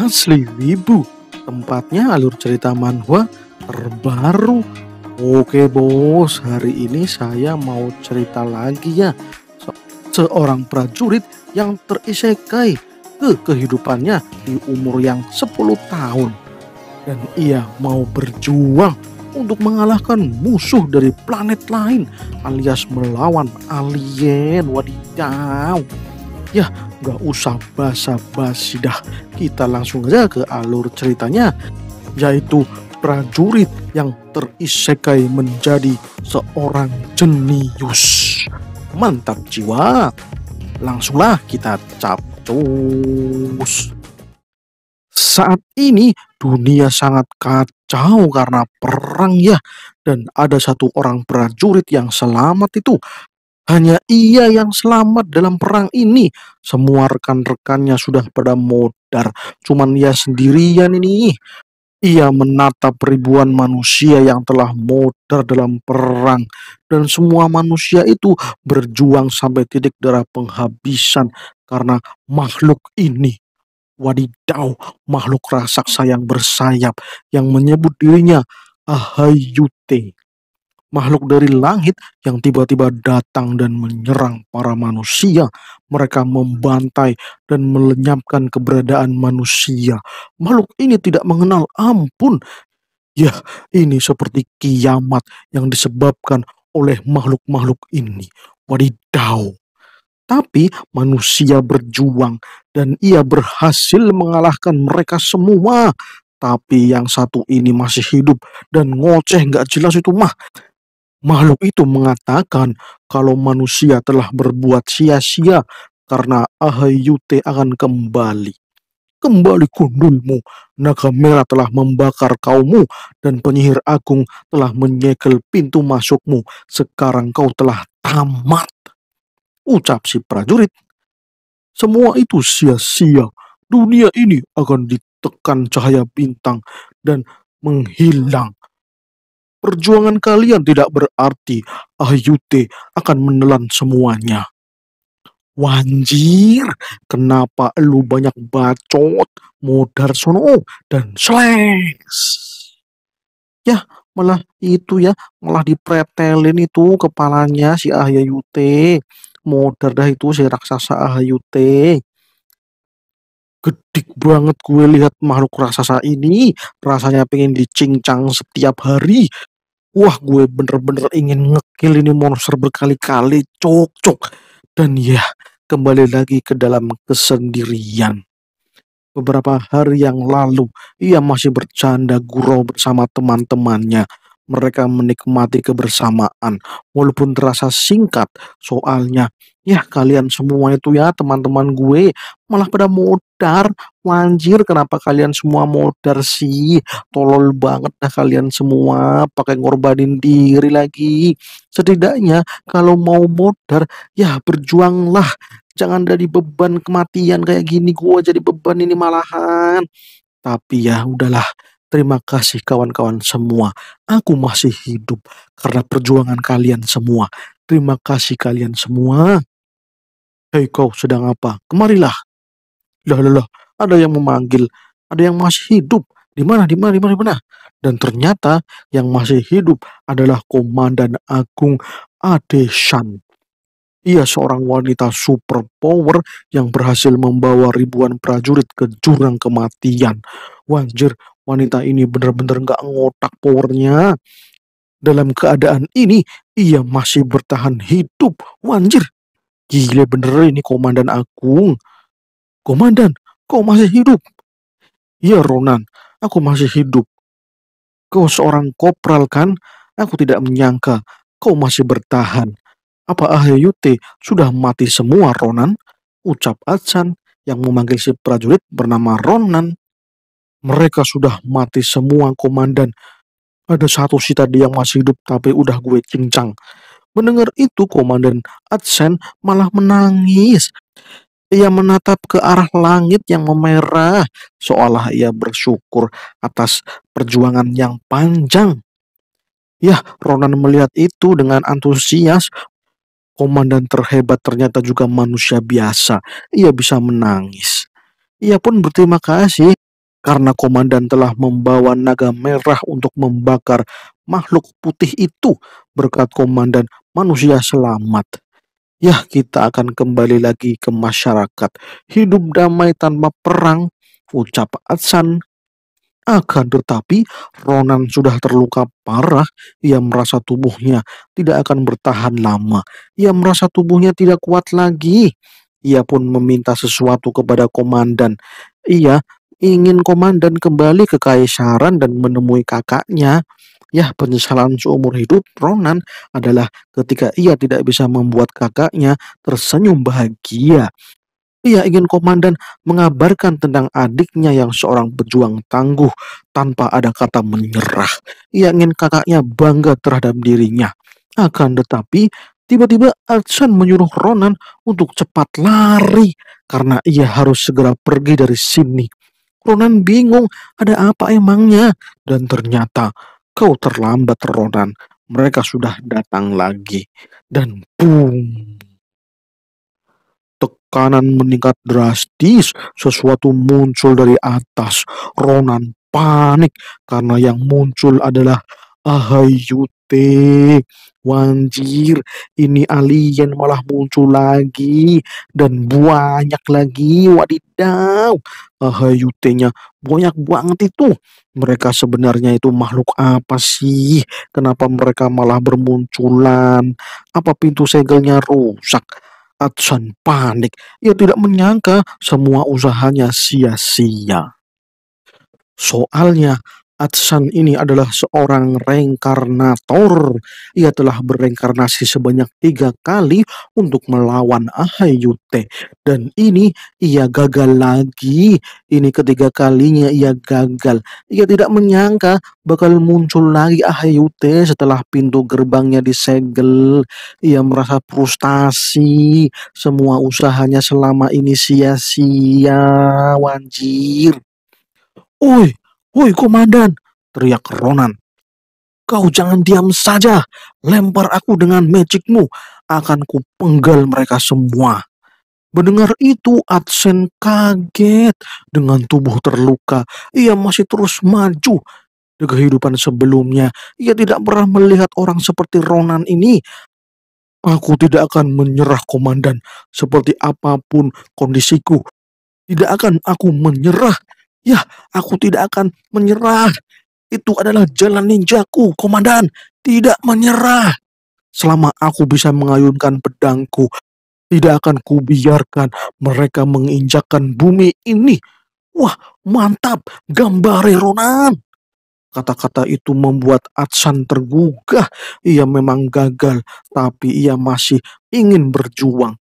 Asli Wibu, tempatnya alur cerita manhwa terbaru. Oke bos, hari ini saya mau cerita lagi ya. Se seorang prajurit yang terisekai ke kehidupannya di umur yang 10 tahun. Dan ia mau berjuang untuk mengalahkan musuh dari planet lain alias melawan alien. Wadidaw. Ya, nggak usah basa-basi dah. Kita langsung aja ke alur ceritanya, yaitu prajurit yang terisekai menjadi seorang jenius. Mantap jiwa. Langsunglah kita capcus. Saat ini dunia sangat kacau karena perang ya dan ada satu orang prajurit yang selamat itu hanya ia yang selamat dalam perang ini. Semua rekan-rekannya sudah pada modar. Cuman ia sendirian ini. Ia menatap ribuan manusia yang telah modar dalam perang, dan semua manusia itu berjuang sampai titik darah penghabisan karena makhluk ini. Wadidaw, makhluk raksasa yang bersayap, yang menyebut dirinya Ahayute makhluk dari langit yang tiba-tiba datang dan menyerang para manusia. Mereka membantai dan melenyapkan keberadaan manusia. Makhluk ini tidak mengenal ampun. Ya, ini seperti kiamat yang disebabkan oleh makhluk-makhluk ini. Wadidaw. Tapi manusia berjuang dan ia berhasil mengalahkan mereka semua. Tapi yang satu ini masih hidup dan ngoceh nggak jelas itu mah Makhluk itu mengatakan kalau manusia telah berbuat sia-sia karena Ahayute akan kembali. Kembali kundulmu, naga merah telah membakar kaummu dan penyihir agung telah menyegel pintu masukmu. Sekarang kau telah tamat. Ucap si prajurit. Semua itu sia-sia. Dunia ini akan ditekan cahaya bintang dan menghilang Perjuangan kalian tidak berarti Ahyute akan menelan semuanya. Wanjir, kenapa lu banyak bacot, modar sono, dan slengs? Ya, malah itu ya, malah dipretelin itu kepalanya si Ahyute. Modar dah itu si raksasa Ahyute. Gedik banget gue lihat makhluk raksasa ini. Rasanya pengen dicincang setiap hari wah gue bener-bener ingin ngekill ini monster berkali-kali cocok dan ya kembali lagi ke dalam kesendirian beberapa hari yang lalu ia masih bercanda gurau bersama teman-temannya mereka menikmati kebersamaan walaupun terasa singkat soalnya ya kalian semua itu ya teman-teman gue malah pada modar wanjir kenapa kalian semua modar sih tolol banget dah kalian semua pakai ngorbanin diri lagi setidaknya kalau mau modar ya berjuanglah jangan dari beban kematian kayak gini gua jadi beban ini malahan tapi ya udahlah Terima kasih kawan-kawan semua. Aku masih hidup karena perjuangan kalian semua. Terima kasih kalian semua. Hei kau sedang apa? Kemarilah. Lah lah, ada yang memanggil, ada yang masih hidup. Di mana? Di mana? Di mana? Di mana? Dan ternyata yang masih hidup adalah Komandan Agung Adeshan. Ia seorang wanita super power yang berhasil membawa ribuan prajurit ke jurang kematian. Wanjir, wanita ini benar-benar gak ngotak powernya. Dalam keadaan ini, ia masih bertahan hidup. Wanjir, gila bener ini Komandan Agung. Komandan, kau masih hidup. Iya Ronan, aku masih hidup. Kau seorang kopral kan? Aku tidak menyangka kau masih bertahan. Apa Ahayute sudah mati semua Ronan? Ucap Atsan yang memanggil si prajurit bernama Ronan. Mereka sudah mati semua komandan. Ada satu si tadi yang masih hidup tapi udah gue cincang. Mendengar itu komandan Atsen malah menangis. Ia menatap ke arah langit yang memerah, seolah ia bersyukur atas perjuangan yang panjang. Ya, Ronan melihat itu dengan antusias. Komandan terhebat ternyata juga manusia biasa. Ia bisa menangis. Ia pun berterima kasih karena komandan telah membawa naga merah untuk membakar makhluk putih itu. Berkat komandan, manusia selamat ya kita akan kembali lagi ke masyarakat. Hidup damai tanpa perang, ucap Atsan. Akan ah, tetapi, Ronan sudah terluka parah. Ia merasa tubuhnya tidak akan bertahan lama. Ia merasa tubuhnya tidak kuat lagi. Ia pun meminta sesuatu kepada komandan. Ia ingin komandan kembali ke kaisaran dan menemui kakaknya. Ya, penyesalan seumur hidup Ronan adalah ketika ia tidak bisa membuat kakaknya tersenyum bahagia. Ia ingin komandan mengabarkan tentang adiknya yang seorang pejuang tangguh tanpa ada kata menyerah. Ia ingin kakaknya bangga terhadap dirinya. Akan tetapi, tiba-tiba Alson menyuruh Ronan untuk cepat lari karena ia harus segera pergi dari sini. Ronan bingung ada apa emangnya dan ternyata Kau terlambat, Ronan. Mereka sudah datang lagi. Dan boom! Tekanan meningkat drastis. Sesuatu muncul dari atas. Ronan panik karena yang muncul adalah Ahayute, wanjir, ini alien malah muncul lagi dan banyak lagi. Wadidaw, ahayutenya banyak banget itu. Mereka sebenarnya itu makhluk apa sih? Kenapa mereka malah bermunculan? Apa pintu segelnya rusak? Atsan panik. Ia tidak menyangka semua usahanya sia-sia. Soalnya Atsan ini adalah seorang reinkarnator. Ia telah bereinkarnasi sebanyak tiga kali untuk melawan Ahayute. Dan ini ia gagal lagi. Ini ketiga kalinya ia gagal. Ia tidak menyangka bakal muncul lagi Ahayute setelah pintu gerbangnya disegel. Ia merasa frustasi. Semua usahanya selama ini sia-sia. Wanjir. Oi, Woi komandan, teriak Ronan. Kau jangan diam saja, lempar aku dengan magicmu, akan kupenggal mereka semua. Mendengar itu, Adsen kaget dengan tubuh terluka. Ia masih terus maju. Di kehidupan sebelumnya, ia tidak pernah melihat orang seperti Ronan ini. Aku tidak akan menyerah, Komandan. Seperti apapun kondisiku, tidak akan aku menyerah. Ya, aku tidak akan menyerah. Itu adalah jalan ninjaku, komandan. Tidak menyerah. Selama aku bisa mengayunkan pedangku, tidak akan kubiarkan mereka menginjakkan bumi ini. Wah, mantap, gambare Ronan. Kata-kata itu membuat Atsan tergugah. Ia memang gagal, tapi ia masih ingin berjuang.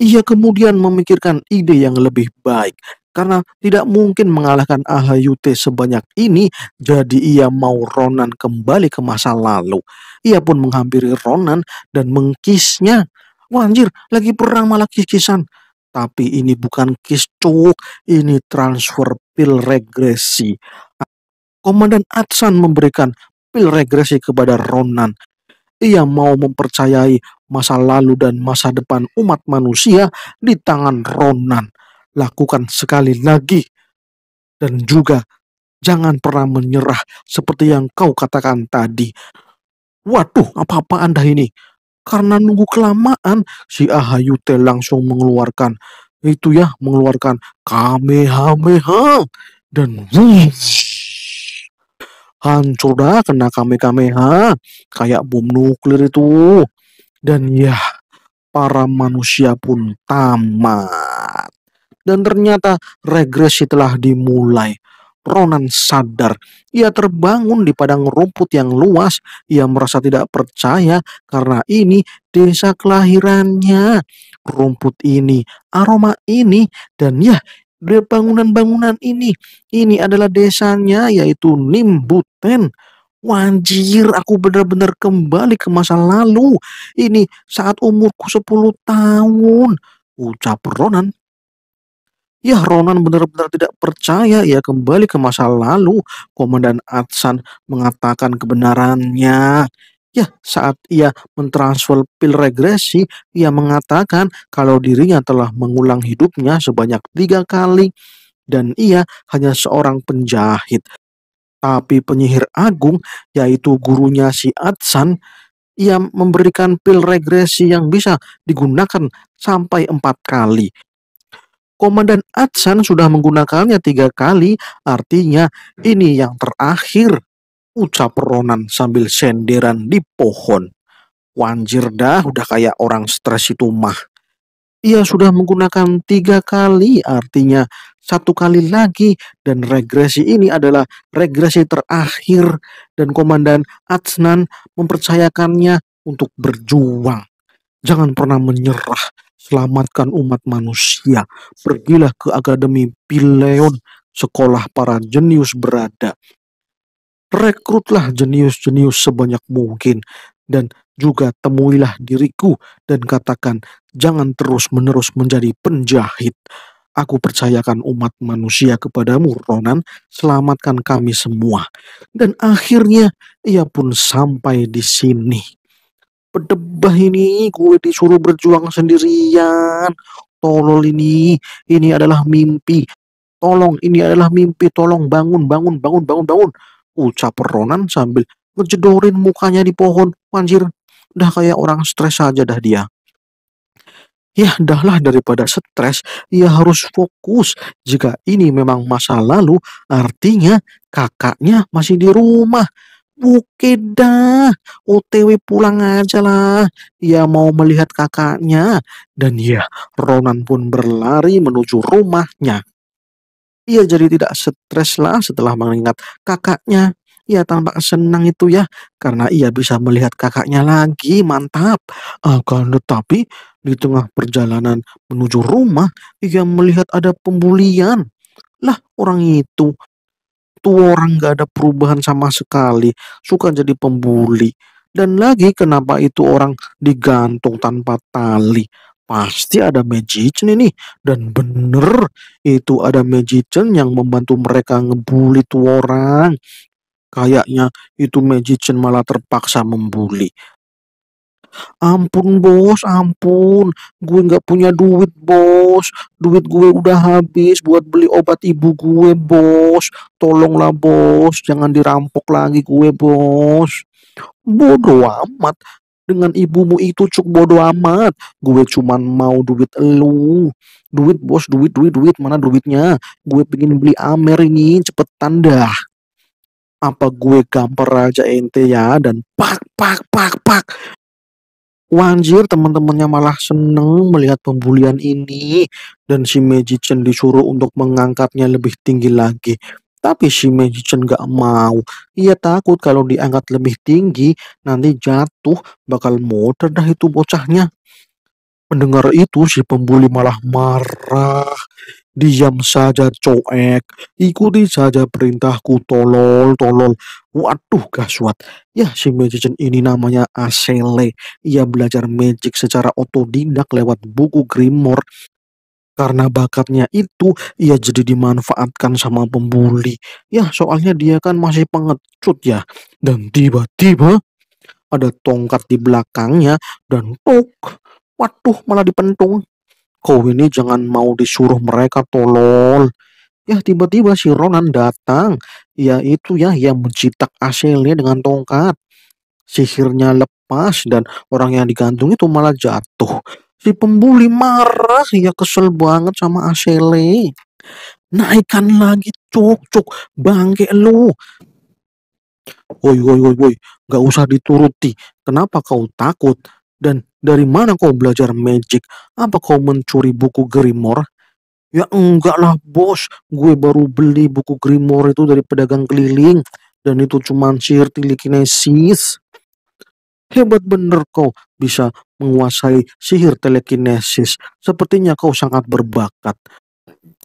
Ia kemudian memikirkan ide yang lebih baik. Karena tidak mungkin mengalahkan Ahayute sebanyak ini, jadi ia mau Ronan kembali ke masa lalu. Ia pun menghampiri Ronan dan mengkisnya. Wah lagi perang malah kis-kisan. Tapi ini bukan kis cowok, ini transfer pil regresi. Komandan Atsan memberikan pil regresi kepada Ronan. Ia mau mempercayai masa lalu dan masa depan umat manusia di tangan Ronan lakukan sekali lagi. Dan juga jangan pernah menyerah seperti yang kau katakan tadi. Waduh, apa-apa Anda ini? Karena nunggu kelamaan, si Ahayute langsung mengeluarkan itu ya, mengeluarkan kamehameha dan wush, hancur dah kena kamehameha kayak bom nuklir itu. Dan ya, para manusia pun tamat dan ternyata regresi telah dimulai. Ronan sadar. Ia terbangun di padang rumput yang luas. Ia merasa tidak percaya karena ini desa kelahirannya. Rumput ini, aroma ini, dan ya bangunan-bangunan ini. Ini adalah desanya yaitu Nimbuten. Wanjir, aku benar-benar kembali ke masa lalu. Ini saat umurku 10 tahun. Ucap Ronan Ya Ronan benar-benar tidak percaya ia ya, kembali ke masa lalu. Komandan Atsan mengatakan kebenarannya. Ya saat ia mentransfer pil regresi, ia mengatakan kalau dirinya telah mengulang hidupnya sebanyak tiga kali. Dan ia hanya seorang penjahit. Tapi penyihir agung, yaitu gurunya si Atsan, ia memberikan pil regresi yang bisa digunakan sampai empat kali. Komandan Atsan sudah menggunakannya tiga kali, artinya ini yang terakhir, ucap Ronan sambil senderan di pohon. Wanjir dah, udah kayak orang stres itu mah. Ia sudah menggunakan tiga kali, artinya satu kali lagi, dan regresi ini adalah regresi terakhir, dan Komandan Atsnan mempercayakannya untuk berjuang. Jangan pernah menyerah, selamatkan umat manusia. Pergilah ke Akademi Pileon, sekolah para jenius berada. Rekrutlah jenius-jenius sebanyak mungkin dan juga temuilah diriku dan katakan jangan terus-menerus menjadi penjahit. Aku percayakan umat manusia kepadamu, Ronan, selamatkan kami semua. Dan akhirnya ia pun sampai di sini pedebah ini gue disuruh berjuang sendirian tolol ini ini adalah mimpi tolong ini adalah mimpi tolong bangun bangun bangun bangun bangun ucap Ronan sambil ngejedorin mukanya di pohon anjir udah kayak orang stres aja dah dia Ya dahlah daripada stres, ia harus fokus. Jika ini memang masa lalu, artinya kakaknya masih di rumah. Oke dah, OTW pulang aja lah. Ia mau melihat kakaknya. Dan ya, Ronan pun berlari menuju rumahnya. Ia jadi tidak stres lah setelah mengingat kakaknya. Ia tampak senang itu ya, karena ia bisa melihat kakaknya lagi, mantap. Akan tetapi, di tengah perjalanan menuju rumah, ia melihat ada pembulian. Lah, orang itu tuh orang gak ada perubahan sama sekali, suka jadi pembuli. Dan lagi kenapa itu orang digantung tanpa tali? Pasti ada magician ini dan bener itu ada magician yang membantu mereka ngebully tuh orang. Kayaknya itu magician malah terpaksa membuli. Ampun bos, ampun. Gue nggak punya duit bos. Duit gue udah habis buat beli obat ibu gue bos. Tolonglah bos, jangan dirampok lagi gue bos. Bodoh amat. Dengan ibumu itu cuk bodoh amat. Gue cuman mau duit elu. Duit bos, duit, duit, duit. Mana duitnya? Gue pengen beli Amer ini cepetan dah apa gue gampar aja ente ya dan pak pak pak pak Wanjir teman-temannya malah seneng melihat pembulian ini dan si Magician disuruh untuk mengangkatnya lebih tinggi lagi. Tapi si Magician Chen gak mau. Ia takut kalau diangkat lebih tinggi nanti jatuh bakal muter dah itu bocahnya. Mendengar itu si pembuli malah marah. Diam saja coek, ikuti saja perintahku tolol, tolol. Waduh gaswat, ya si magician ini namanya Asele. Ia belajar magic secara otodidak lewat buku Grimoire karena bakatnya itu ia jadi dimanfaatkan sama pembuli. Ya, soalnya dia kan masih pengecut ya. Dan tiba-tiba ada tongkat di belakangnya dan tok. Waduh, malah dipentung kau ini jangan mau disuruh mereka tolol. Ya tiba-tiba si Ronan datang, Ya itu ya yang mencetak Aselnya dengan tongkat. Sihirnya lepas dan orang yang digantung itu malah jatuh. Si pembuli marah, ya kesel banget sama Asele. Naikkan lagi cuk-cuk, bangke lu. Woi woi woi woi, gak usah dituruti. Kenapa kau takut? Dan dari mana kau belajar magic? Apa kau mencuri buku Grimoire? Ya enggak lah bos, gue baru beli buku Grimoire itu dari pedagang keliling. Dan itu cuma sihir telekinesis. Hebat bener kau bisa menguasai sihir telekinesis. Sepertinya kau sangat berbakat.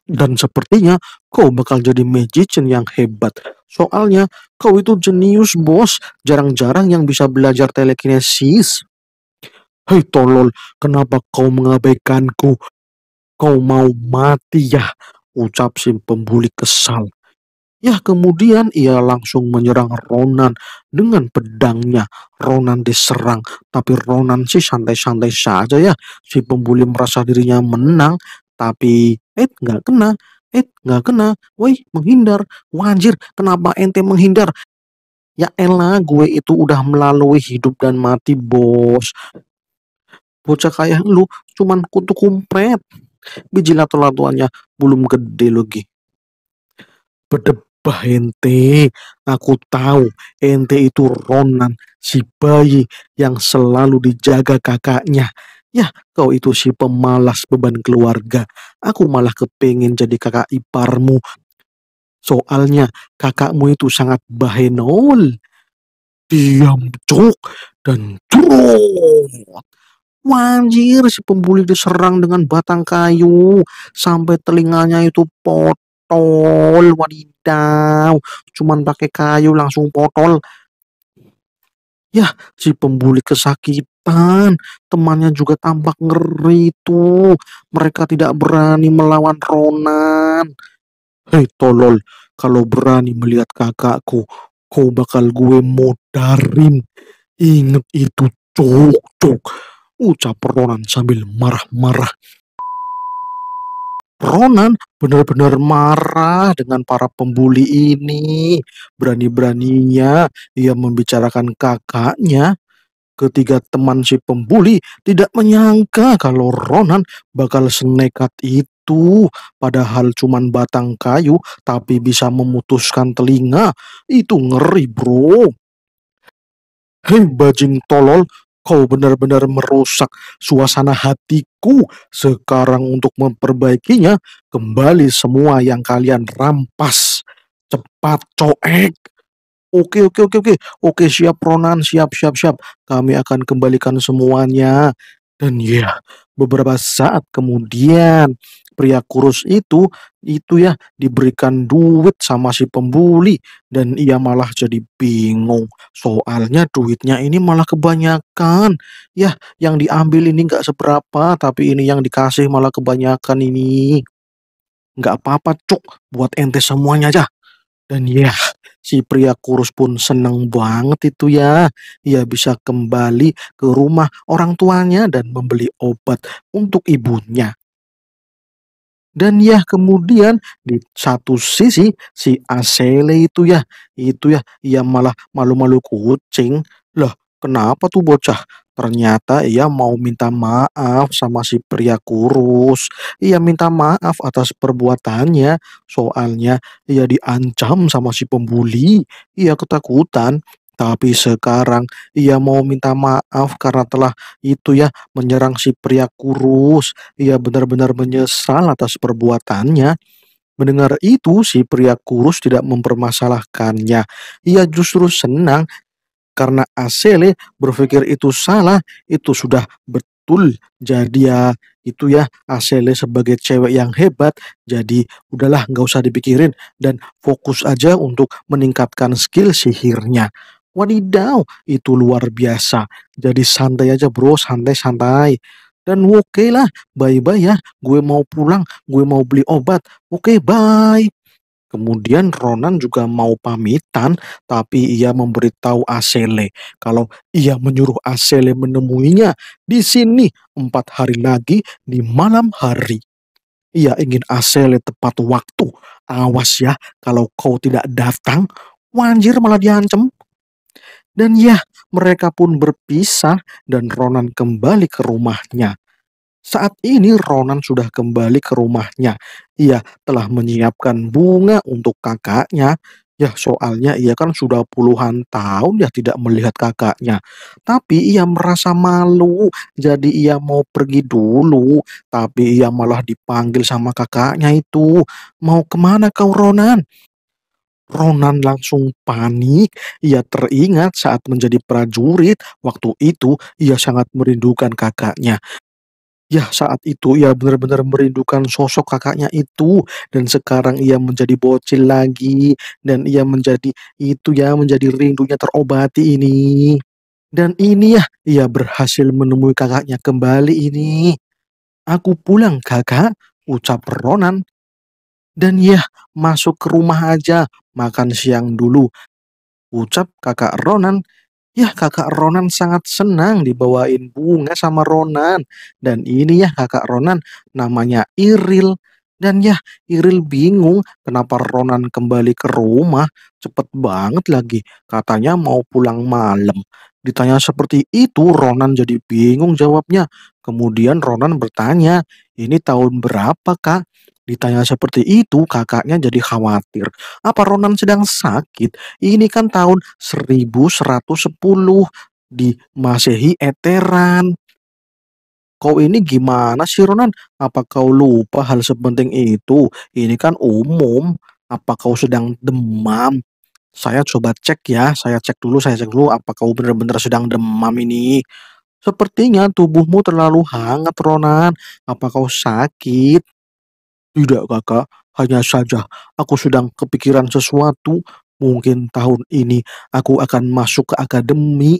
Dan sepertinya kau bakal jadi magician yang hebat. Soalnya kau itu jenius bos, jarang-jarang yang bisa belajar telekinesis. Hei tolol, kenapa kau mengabaikanku? Kau mau mati ya? Ucap si pembuli kesal. Ya kemudian ia langsung menyerang Ronan dengan pedangnya. Ronan diserang, tapi Ronan sih santai-santai saja ya. Si pembuli merasa dirinya menang, tapi eh nggak kena. Eh nggak kena, woi menghindar, wajir kenapa ente menghindar? Ya elah gue itu udah melalui hidup dan mati bos Bocah kayak lu cuman kutu kumpet Biji lato latuannya belum gede lagi. berdebah ente, aku tahu ente itu Ronan, si bayi yang selalu dijaga kakaknya. Ya, kau itu si pemalas beban keluarga. Aku malah kepengen jadi kakak iparmu. Soalnya kakakmu itu sangat bahenol. Diam, cok, dan curut. Wanjir si pembuli diserang dengan batang kayu sampai telinganya itu potol. Wadidaw, cuman pakai kayu langsung potol. Ya, si pembuli kesakitan. Temannya juga tampak ngeri tuh. Mereka tidak berani melawan Ronan. Hei tolol, kalau berani melihat kakakku, kau bakal gue modarin. Ingat itu, cok, cok ucap Ronan sambil marah-marah. Ronan benar-benar marah dengan para pembuli ini. Berani-beraninya ia membicarakan kakaknya. Ketiga teman si pembuli tidak menyangka kalau Ronan bakal senekat itu. Padahal cuma batang kayu tapi bisa memutuskan telinga. Itu ngeri bro. Hei bajing tolol, Kau benar-benar merusak suasana hatiku. Sekarang untuk memperbaikinya, kembali semua yang kalian rampas. Cepat coek. Oke, oke, oke, oke. Oke, siap Ronan, siap, siap, siap. Kami akan kembalikan semuanya. Dan ya, beberapa saat kemudian pria kurus itu itu ya diberikan duit sama si pembuli dan ia malah jadi bingung. Soalnya duitnya ini malah kebanyakan. Ya, yang diambil ini nggak seberapa, tapi ini yang dikasih malah kebanyakan ini. Nggak apa-apa, Cuk. Buat ente semuanya aja. Dan ya, si pria kurus pun senang banget itu ya. Ia bisa kembali ke rumah orang tuanya dan membeli obat untuk ibunya. Dan ya kemudian di satu sisi si Asele itu ya, itu ya, ia malah malu-malu kucing Kenapa tuh bocah? Ternyata ia mau minta maaf sama si pria kurus. Ia minta maaf atas perbuatannya. Soalnya ia diancam sama si pembuli. Ia ketakutan. Tapi sekarang ia mau minta maaf karena telah itu ya menyerang si pria kurus. Ia benar-benar menyesal atas perbuatannya. Mendengar itu, si pria kurus tidak mempermasalahkannya. Ia justru senang karena asele ya, berpikir itu salah itu sudah betul jadi ya itu ya asele ya sebagai cewek yang hebat jadi udahlah nggak usah dipikirin dan fokus aja untuk meningkatkan skill sihirnya wadidaw itu luar biasa jadi santai aja bro santai-santai dan oke okay lah bye bye ya gue mau pulang gue mau beli obat oke okay, bye Kemudian Ronan juga mau pamitan, tapi ia memberitahu Asele kalau ia menyuruh Asele menemuinya di sini empat hari lagi di malam hari. Ia ingin Asele tepat waktu. Awas ya kalau kau tidak datang, wanjir malah diancam. Dan ya, mereka pun berpisah dan Ronan kembali ke rumahnya. Saat ini Ronan sudah kembali ke rumahnya. Ia telah menyiapkan bunga untuk kakaknya. Ya soalnya ia kan sudah puluhan tahun ya tidak melihat kakaknya. Tapi ia merasa malu. Jadi ia mau pergi dulu. Tapi ia malah dipanggil sama kakaknya itu. Mau kemana kau Ronan? Ronan langsung panik. Ia teringat saat menjadi prajurit, waktu itu ia sangat merindukan kakaknya. Ya, saat itu ia benar-benar merindukan sosok kakaknya itu dan sekarang ia menjadi bocil lagi dan ia menjadi itu ya, menjadi rindunya terobati ini. Dan ini ya, ia berhasil menemui kakaknya kembali ini. Aku pulang kakak, ucap Ronan. Dan ya, masuk ke rumah aja, makan siang dulu. Ucap kakak Ronan Ya kakak Ronan sangat senang dibawain bunga sama Ronan. Dan ini ya kakak Ronan namanya Iril. Dan ya Iril bingung kenapa Ronan kembali ke rumah. Cepet banget lagi katanya mau pulang malam. Ditanya seperti itu Ronan jadi bingung jawabnya. Kemudian Ronan bertanya ini tahun berapa kak? Ditanya seperti itu, kakaknya jadi khawatir. Apa Ronan sedang sakit? Ini kan tahun 1110 di Masehi Eteran. Kau ini gimana sih Ronan? Apa kau lupa hal sepenting itu? Ini kan umum. Apa kau sedang demam? Saya coba cek ya, saya cek dulu, saya cek dulu apa kau benar-benar sedang demam ini. Sepertinya tubuhmu terlalu hangat, Ronan. Apa kau sakit? Tidak, Kakak. Hanya saja aku sedang kepikiran sesuatu. Mungkin tahun ini aku akan masuk ke akademi.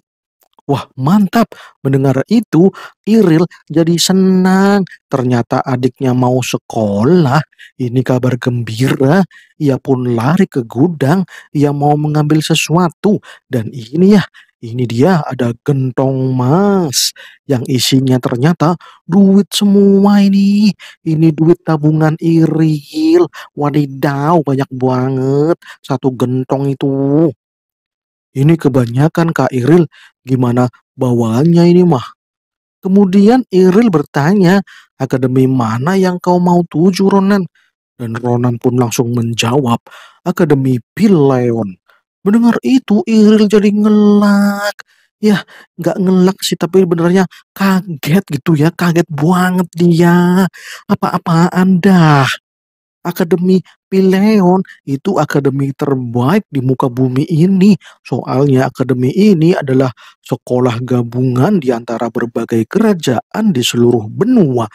Wah, mantap. Mendengar itu, Iril jadi senang. Ternyata adiknya mau sekolah. Ini kabar gembira. Ia pun lari ke gudang. Ia mau mengambil sesuatu. Dan ini ya, ini dia ada gentong emas yang isinya ternyata duit semua ini. Ini duit tabungan Iril. Wadidaw banyak banget satu gentong itu. Ini kebanyakan Kak Iril gimana bawaannya ini mah. Kemudian Iril bertanya, akademi mana yang kau mau tuju Ronan? Dan Ronan pun langsung menjawab, akademi Pileon. Mendengar itu Iril jadi ngelak. Ya, nggak ngelak sih tapi benernya kaget gitu ya, kaget banget dia. apa apa Anda? Akademi Pileon itu akademi terbaik di muka bumi ini. Soalnya akademi ini adalah sekolah gabungan di antara berbagai kerajaan di seluruh benua.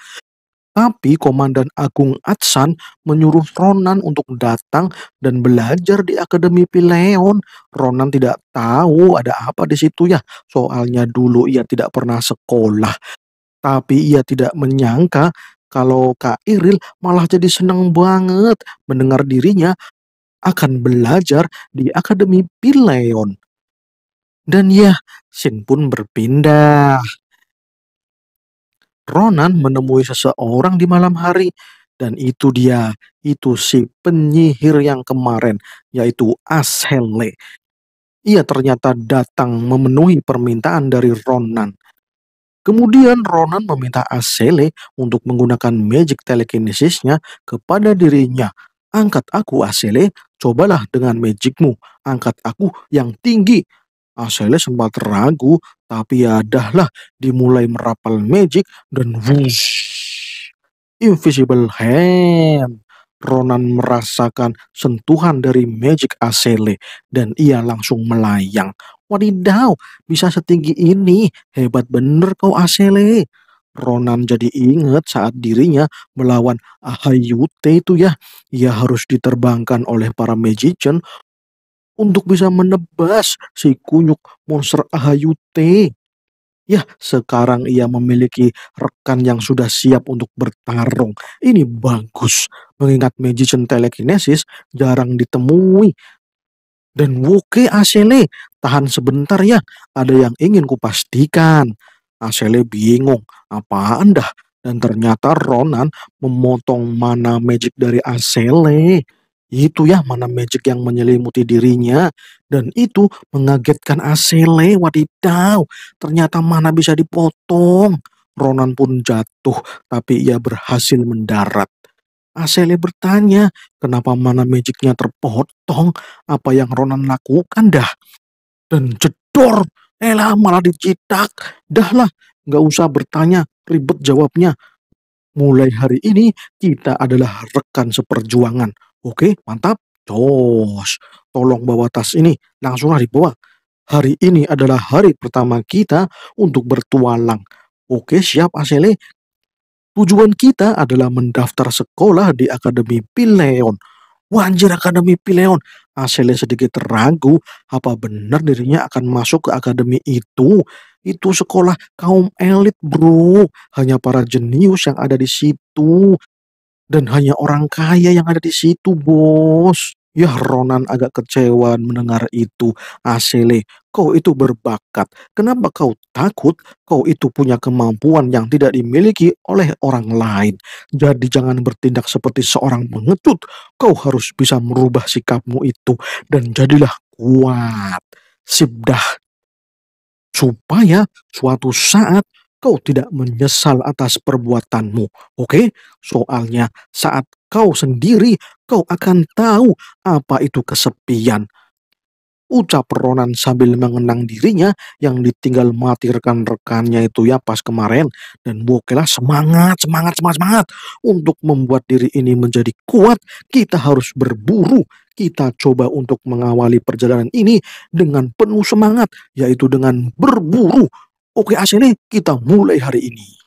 Tapi Komandan Agung Atsan menyuruh Ronan untuk datang dan belajar di Akademi Pileon. Ronan tidak tahu ada apa di situ ya. Soalnya dulu ia tidak pernah sekolah. Tapi ia tidak menyangka kalau Kak Iril malah jadi senang banget mendengar dirinya akan belajar di Akademi Pileon. Dan ya, Shin pun berpindah. Ronan menemui seseorang di malam hari dan itu dia, itu si penyihir yang kemarin, yaitu Ashenle. Ia ternyata datang memenuhi permintaan dari Ronan. Kemudian Ronan meminta Ashenle untuk menggunakan magic telekinesisnya kepada dirinya. Angkat aku Ashenle, cobalah dengan magicmu. Angkat aku yang tinggi. Ashenle sempat ragu tapi ya dahlah dimulai merapal magic dan wush, Invisible hand. Ronan merasakan sentuhan dari magic Acele dan ia langsung melayang. Wadidaw, bisa setinggi ini. Hebat bener kau Acele. Ronan jadi ingat saat dirinya melawan Ahayute itu ya. Ia harus diterbangkan oleh para magician untuk bisa menebas si kunyuk monster Ahayute. Ya, sekarang ia memiliki rekan yang sudah siap untuk bertarung. Ini bagus, mengingat magician telekinesis jarang ditemui. Dan Woke Asele, tahan sebentar ya, ada yang ingin kupastikan. Asele bingung, apa anda? Dan ternyata Ronan memotong mana magic dari Asele. Itu ya mana magic yang menyelimuti dirinya. Dan itu mengagetkan Asele, wadidaw. Ternyata mana bisa dipotong. Ronan pun jatuh, tapi ia berhasil mendarat. Asele bertanya, kenapa mana magicnya terpotong? Apa yang Ronan lakukan dah? Dan jedor, elah malah dicitak. Dah lah, nggak usah bertanya, ribet jawabnya. Mulai hari ini kita adalah rekan seperjuangan. Oke, mantap. Jos, tolong bawa tas ini. Langsunglah dibawa. Hari ini adalah hari pertama kita untuk bertualang. Oke, siap Asele. Tujuan kita adalah mendaftar sekolah di Akademi Pileon. Wanjir Akademi Pileon. Asele sedikit ragu apa benar dirinya akan masuk ke akademi itu. Itu sekolah kaum elit bro. Hanya para jenius yang ada di situ. Dan hanya orang kaya yang ada di situ, Bos. Ya, Ronan agak kecewa mendengar itu. Asele, kau itu berbakat. Kenapa kau takut? Kau itu punya kemampuan yang tidak dimiliki oleh orang lain. Jadi jangan bertindak seperti seorang pengecut. Kau harus bisa merubah sikapmu itu dan jadilah kuat. Sibdah. Supaya suatu saat kau tidak menyesal atas perbuatanmu. Oke, soalnya saat kau sendiri, kau akan tahu apa itu kesepian. Ucap Ronan sambil mengenang dirinya yang ditinggal mati rekan-rekannya itu ya pas kemarin. Dan Bokela semangat, semangat, semangat, semangat. Untuk membuat diri ini menjadi kuat, kita harus berburu. Kita coba untuk mengawali perjalanan ini dengan penuh semangat, yaitu dengan berburu Oke Asele, kita mulai hari ini.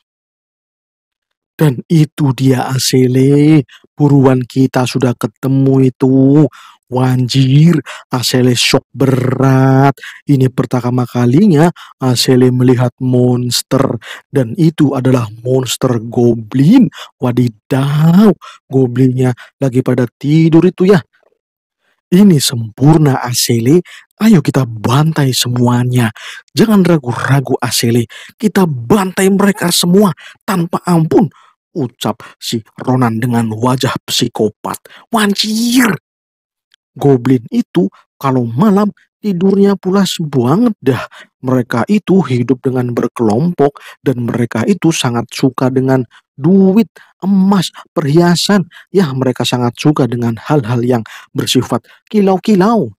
Dan itu dia Asele, buruan kita sudah ketemu itu. Wanjir, Asele shock berat. Ini pertama kalinya Asele melihat monster. Dan itu adalah monster goblin. Wadidaw, goblinnya lagi pada tidur itu ya. Ini sempurna asli. Ayo kita bantai semuanya. Jangan ragu-ragu asli. Kita bantai mereka semua tanpa ampun. Ucap si Ronan dengan wajah psikopat. Wancir! Goblin itu kalau malam tidurnya pulas banget dah mereka itu hidup dengan berkelompok dan mereka itu sangat suka dengan duit, emas, perhiasan. Ya, mereka sangat suka dengan hal-hal yang bersifat kilau-kilau.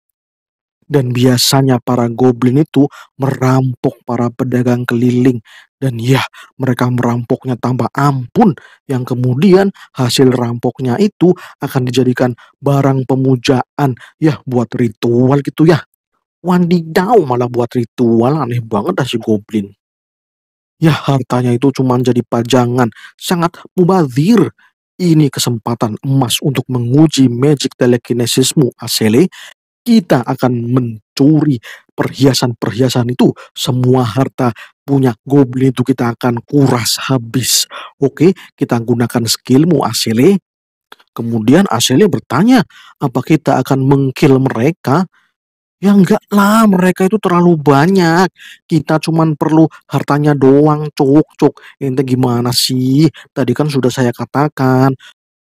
Dan biasanya para goblin itu merampok para pedagang keliling. Dan ya, mereka merampoknya tanpa ampun. Yang kemudian hasil rampoknya itu akan dijadikan barang pemujaan. Ya, buat ritual gitu ya. Wandidau malah buat ritual aneh banget dah si Goblin. Ya hartanya itu cuma jadi pajangan, sangat mubazir. Ini kesempatan emas untuk menguji magic telekinesismu Asele. Kita akan mencuri perhiasan-perhiasan itu. Semua harta punya goblin itu kita akan kuras habis. Oke, kita gunakan skillmu Asele. Kemudian Asele bertanya, apa kita akan mengkill mereka? Ya enggak lah, mereka itu terlalu banyak. Kita cuman perlu hartanya doang, cuk, cuk. Ente gimana sih? Tadi kan sudah saya katakan,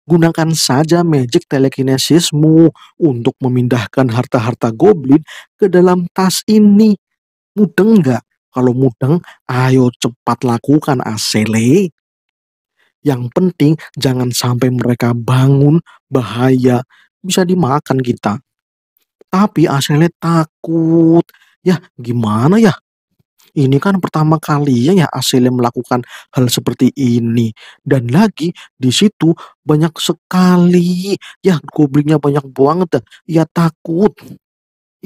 gunakan saja magic telekinesismu untuk memindahkan harta-harta goblin ke dalam tas ini. Mudeng enggak? Kalau mudeng, ayo cepat lakukan asele. Yang penting jangan sampai mereka bangun bahaya bisa dimakan kita. Tapi Asele takut. Ya, gimana ya? Ini kan pertama kali ya Asele melakukan hal seperti ini. Dan lagi di situ banyak sekali. Ya, gobliknya banyak banget. Ya, takut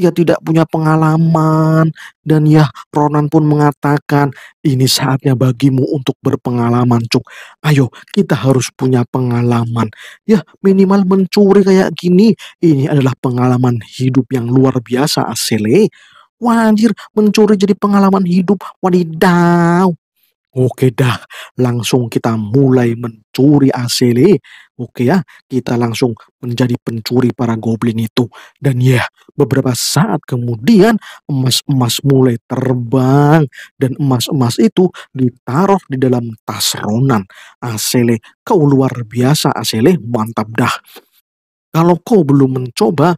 ia tidak punya pengalaman dan ya Ronan pun mengatakan ini saatnya bagimu untuk berpengalaman cuk ayo kita harus punya pengalaman ya minimal mencuri kayak gini ini adalah pengalaman hidup yang luar biasa asli wajir mencuri jadi pengalaman hidup. Wadidaw. Oke dah, langsung kita mulai mencuri ACL. E. Oke ya, kita langsung menjadi pencuri para goblin itu. Dan ya, beberapa saat kemudian emas-emas mulai terbang dan emas-emas itu ditaruh di dalam tas Ronan. ACL, e, kau luar biasa ACL, e, mantap dah. Kalau kau belum mencoba,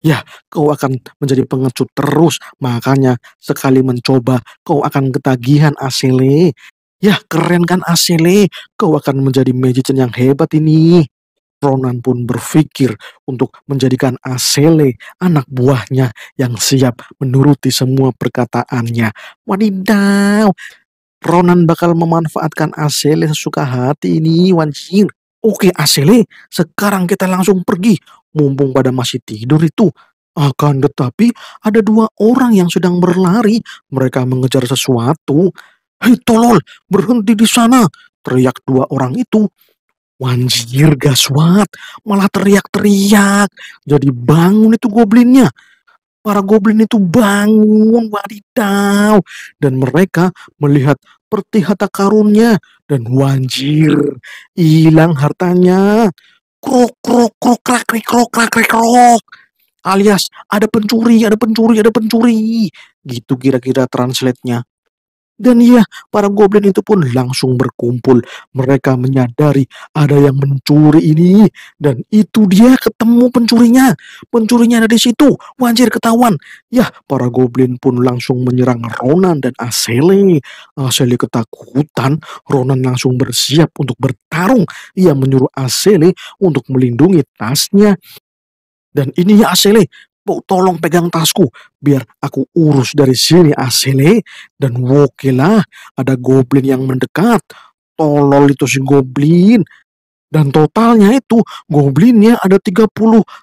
Ya, kau akan menjadi pengecut terus. Makanya sekali mencoba kau akan ketagihan asli. Ya, keren kan asli. Kau akan menjadi magician yang hebat ini. Ronan pun berpikir untuk menjadikan Asele anak buahnya yang siap menuruti semua perkataannya. Wadidaw, Ronan bakal memanfaatkan Asele sesuka hati ini, Wanjir. Oke Asli, sekarang kita langsung pergi. Mumpung pada masih tidur itu. Akan tetapi ada dua orang yang sedang berlari. Mereka mengejar sesuatu. Hei tolol, berhenti di sana. Teriak dua orang itu. Wanjir gaswat, malah teriak-teriak. Jadi bangun itu goblinnya. Para goblin itu bangun wadidaw dan mereka melihat harta karunnya dan wanjir hilang hartanya. Krok krok krok krak krik krok krak krik krok. Alias ada pencuri, ada pencuri, ada pencuri. Gitu kira-kira translate-nya. Dan ya, para goblin itu pun langsung berkumpul. Mereka menyadari ada yang mencuri ini. Dan itu dia ketemu pencurinya. Pencurinya ada di situ. Wajir ketahuan. Ya, para goblin pun langsung menyerang Ronan dan Aseli. Aseli ketakutan. Ronan langsung bersiap untuk bertarung. Ia menyuruh Aseli untuk melindungi tasnya. Dan ini ya Asele Bu, tolong pegang tasku biar aku urus dari sini asile dan wokilah ada goblin yang mendekat. Tolol itu si goblin. Dan totalnya itu goblinnya ada 30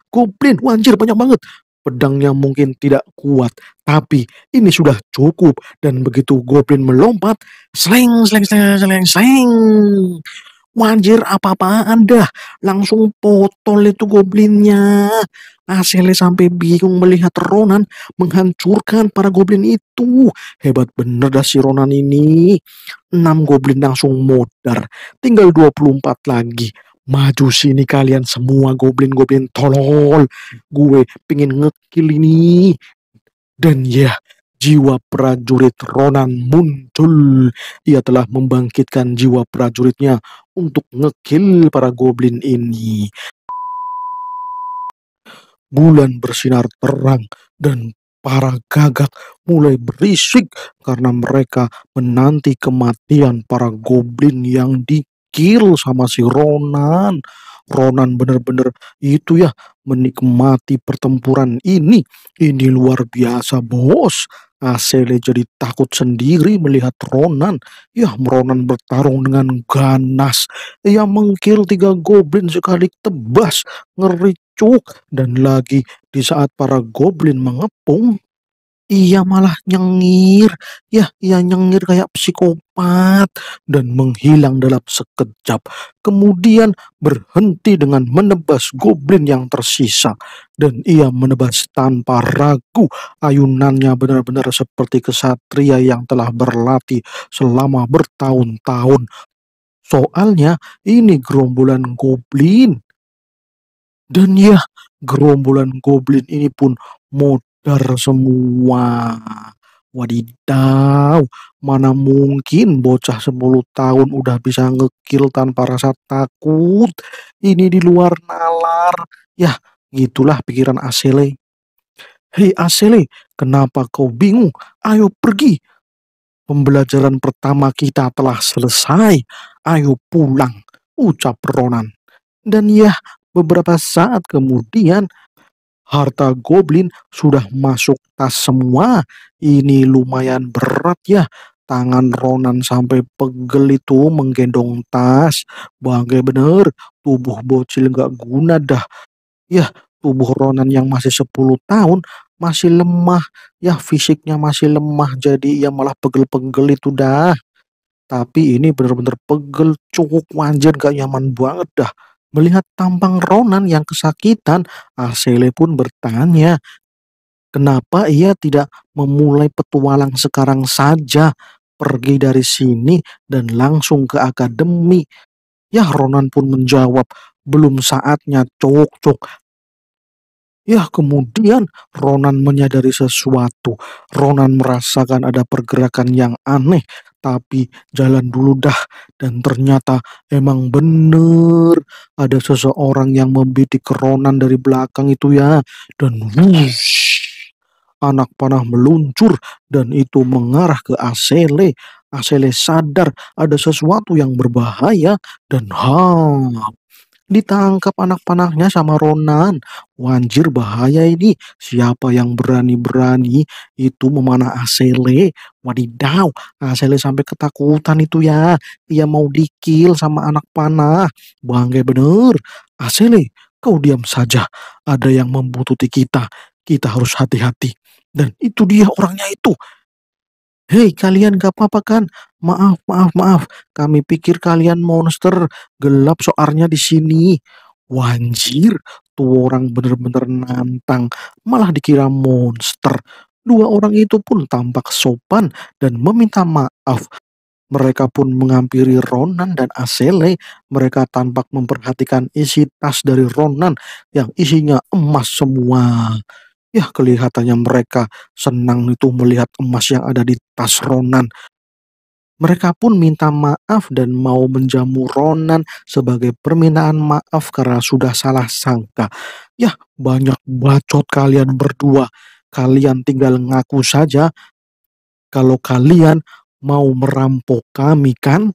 goblin. Wanjir banyak banget. Pedangnya mungkin tidak kuat, tapi ini sudah cukup. Dan begitu goblin melompat, sleng, sleng, sleng, sleng, sleng. Wajir apa-apaan dah. Langsung potol itu goblinnya. Asele sampai bingung melihat Ronan menghancurkan para goblin itu. Hebat bener dah si Ronan ini. Enam goblin langsung modar. Tinggal 24 lagi. Maju sini kalian semua goblin-goblin tolol. Gue pengen ngekil ini. Dan ya, jiwa prajurit Ronan muncul. Ia telah membangkitkan jiwa prajuritnya untuk ngekill para goblin ini. Bulan bersinar terang dan para gagak mulai berisik karena mereka menanti kematian para goblin yang dikill sama si Ronan. Ronan benar-benar itu ya menikmati pertempuran ini. Ini luar biasa bos. Asele jadi takut sendiri melihat Ronan. Ya, Ronan bertarung dengan ganas. Ia mengkil tiga goblin sekali tebas, ngericuk. Dan lagi di saat para goblin mengepung, ia malah nyengir, ya ia nyengir kayak psikopat dan menghilang dalam sekejap. Kemudian berhenti dengan menebas goblin yang tersisa dan ia menebas tanpa ragu. Ayunannya benar-benar seperti kesatria yang telah berlatih selama bertahun-tahun. Soalnya ini gerombolan goblin. Dan ya, gerombolan goblin ini pun mau dar semua. Wadidaw, mana mungkin bocah 10 tahun udah bisa ngekill tanpa rasa takut. Ini di luar nalar. ya gitulah pikiran Asele. Hei Asele, kenapa kau bingung? Ayo pergi. Pembelajaran pertama kita telah selesai. Ayo pulang, ucap Ronan. Dan ya, beberapa saat kemudian harta goblin sudah masuk tas semua. Ini lumayan berat ya. Tangan Ronan sampai pegel itu menggendong tas. Bangga bener, tubuh bocil gak guna dah. Ya, tubuh Ronan yang masih 10 tahun masih lemah. Ya, fisiknya masih lemah jadi ia malah pegel-pegel itu dah. Tapi ini bener-bener pegel, cukup wajar gak nyaman banget dah. Melihat tampang Ronan yang kesakitan, Asele pun bertanya, kenapa ia tidak memulai petualang sekarang saja, pergi dari sini dan langsung ke akademi. Ya Ronan pun menjawab, belum saatnya cocok. cok Ya, kemudian Ronan menyadari sesuatu. Ronan merasakan ada pergerakan yang aneh tapi jalan dulu dah dan ternyata emang bener ada seseorang yang membidik keronan dari belakang itu ya dan wush, anak panah meluncur dan itu mengarah ke Asele Asele sadar ada sesuatu yang berbahaya dan hap ditangkap anak-panahnya sama Ronan. Wanjir bahaya ini. Siapa yang berani-berani itu memanah Asele. Wadidaw, Asele sampai ketakutan itu ya. Ia mau dikil sama anak panah. Bangga bener. Asele, kau diam saja. Ada yang membututi kita. Kita harus hati-hati. Dan itu dia orangnya itu. Hei kalian gak apa-apa kan? Maaf, maaf, maaf. Kami pikir kalian monster. Gelap soarnya di sini. Wanjir, tuh orang bener-bener nantang. Malah dikira monster. Dua orang itu pun tampak sopan dan meminta maaf. Mereka pun menghampiri Ronan dan Asele. Mereka tampak memperhatikan isi tas dari Ronan yang isinya emas semua. Ya, kelihatannya mereka senang itu melihat emas yang ada di tas Ronan. Mereka pun minta maaf dan mau menjamu Ronan sebagai permintaan maaf karena sudah salah sangka. Ya banyak bacot kalian berdua. Kalian tinggal ngaku saja kalau kalian mau merampok kami kan?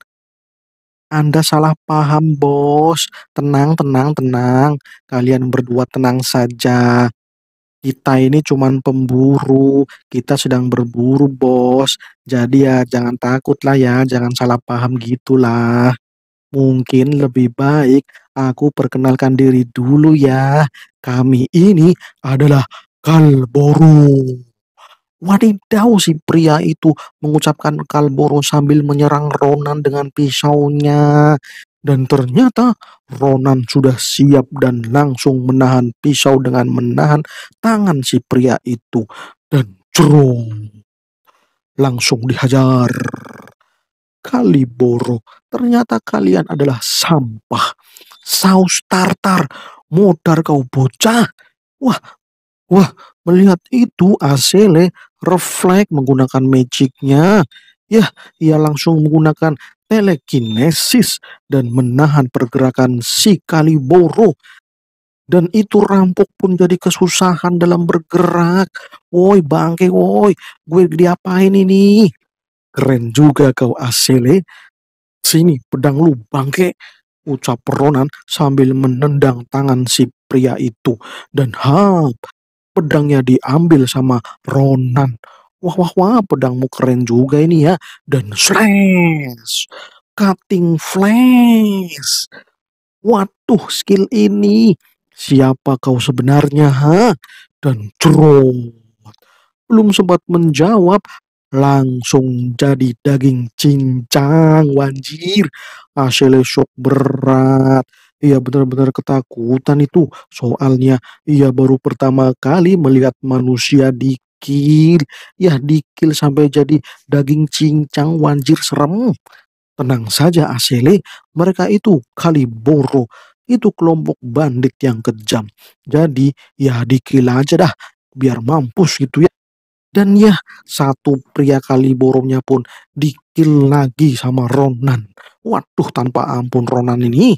Anda salah paham, Bos. Tenang, tenang, tenang. Kalian berdua tenang saja kita ini cuman pemburu, kita sedang berburu bos. Jadi ya jangan takut lah ya, jangan salah paham gitulah. Mungkin lebih baik aku perkenalkan diri dulu ya. Kami ini adalah Kalboro. Wadidaw si pria itu mengucapkan Kalboro sambil menyerang Ronan dengan pisaunya. Dan ternyata Ronan sudah siap dan langsung menahan pisau dengan menahan tangan si pria itu. Dan jerung, langsung dihajar. Kaliboro, ternyata kalian adalah sampah. Saus tartar, modar kau bocah. Wah, wah, melihat itu Asele refleks menggunakan magicnya. Ya, ia langsung menggunakan telekinesis dan menahan pergerakan si Kaliboro. Dan itu rampok pun jadi kesusahan dalam bergerak. Woi bangke woi, gue diapain ini? Keren juga kau Asele. Sini pedang lu bangke. Ucap Ronan sambil menendang tangan si pria itu. Dan hap, pedangnya diambil sama Ronan wah wah wah pedangmu keren juga ini ya dan slash cutting flash waduh skill ini siapa kau sebenarnya ha dan cerut belum sempat menjawab langsung jadi daging cincang wanjir Ashley shock berat ia benar-benar ketakutan itu soalnya ia baru pertama kali melihat manusia di dikil ya dikil sampai jadi daging cincang wanjir serem tenang saja Asele mereka itu Kaliboro itu kelompok bandit yang kejam jadi ya dikil aja dah biar mampus gitu ya dan ya satu pria Kaliboronya pun dikil lagi sama Ronan. Waduh tanpa ampun Ronan ini.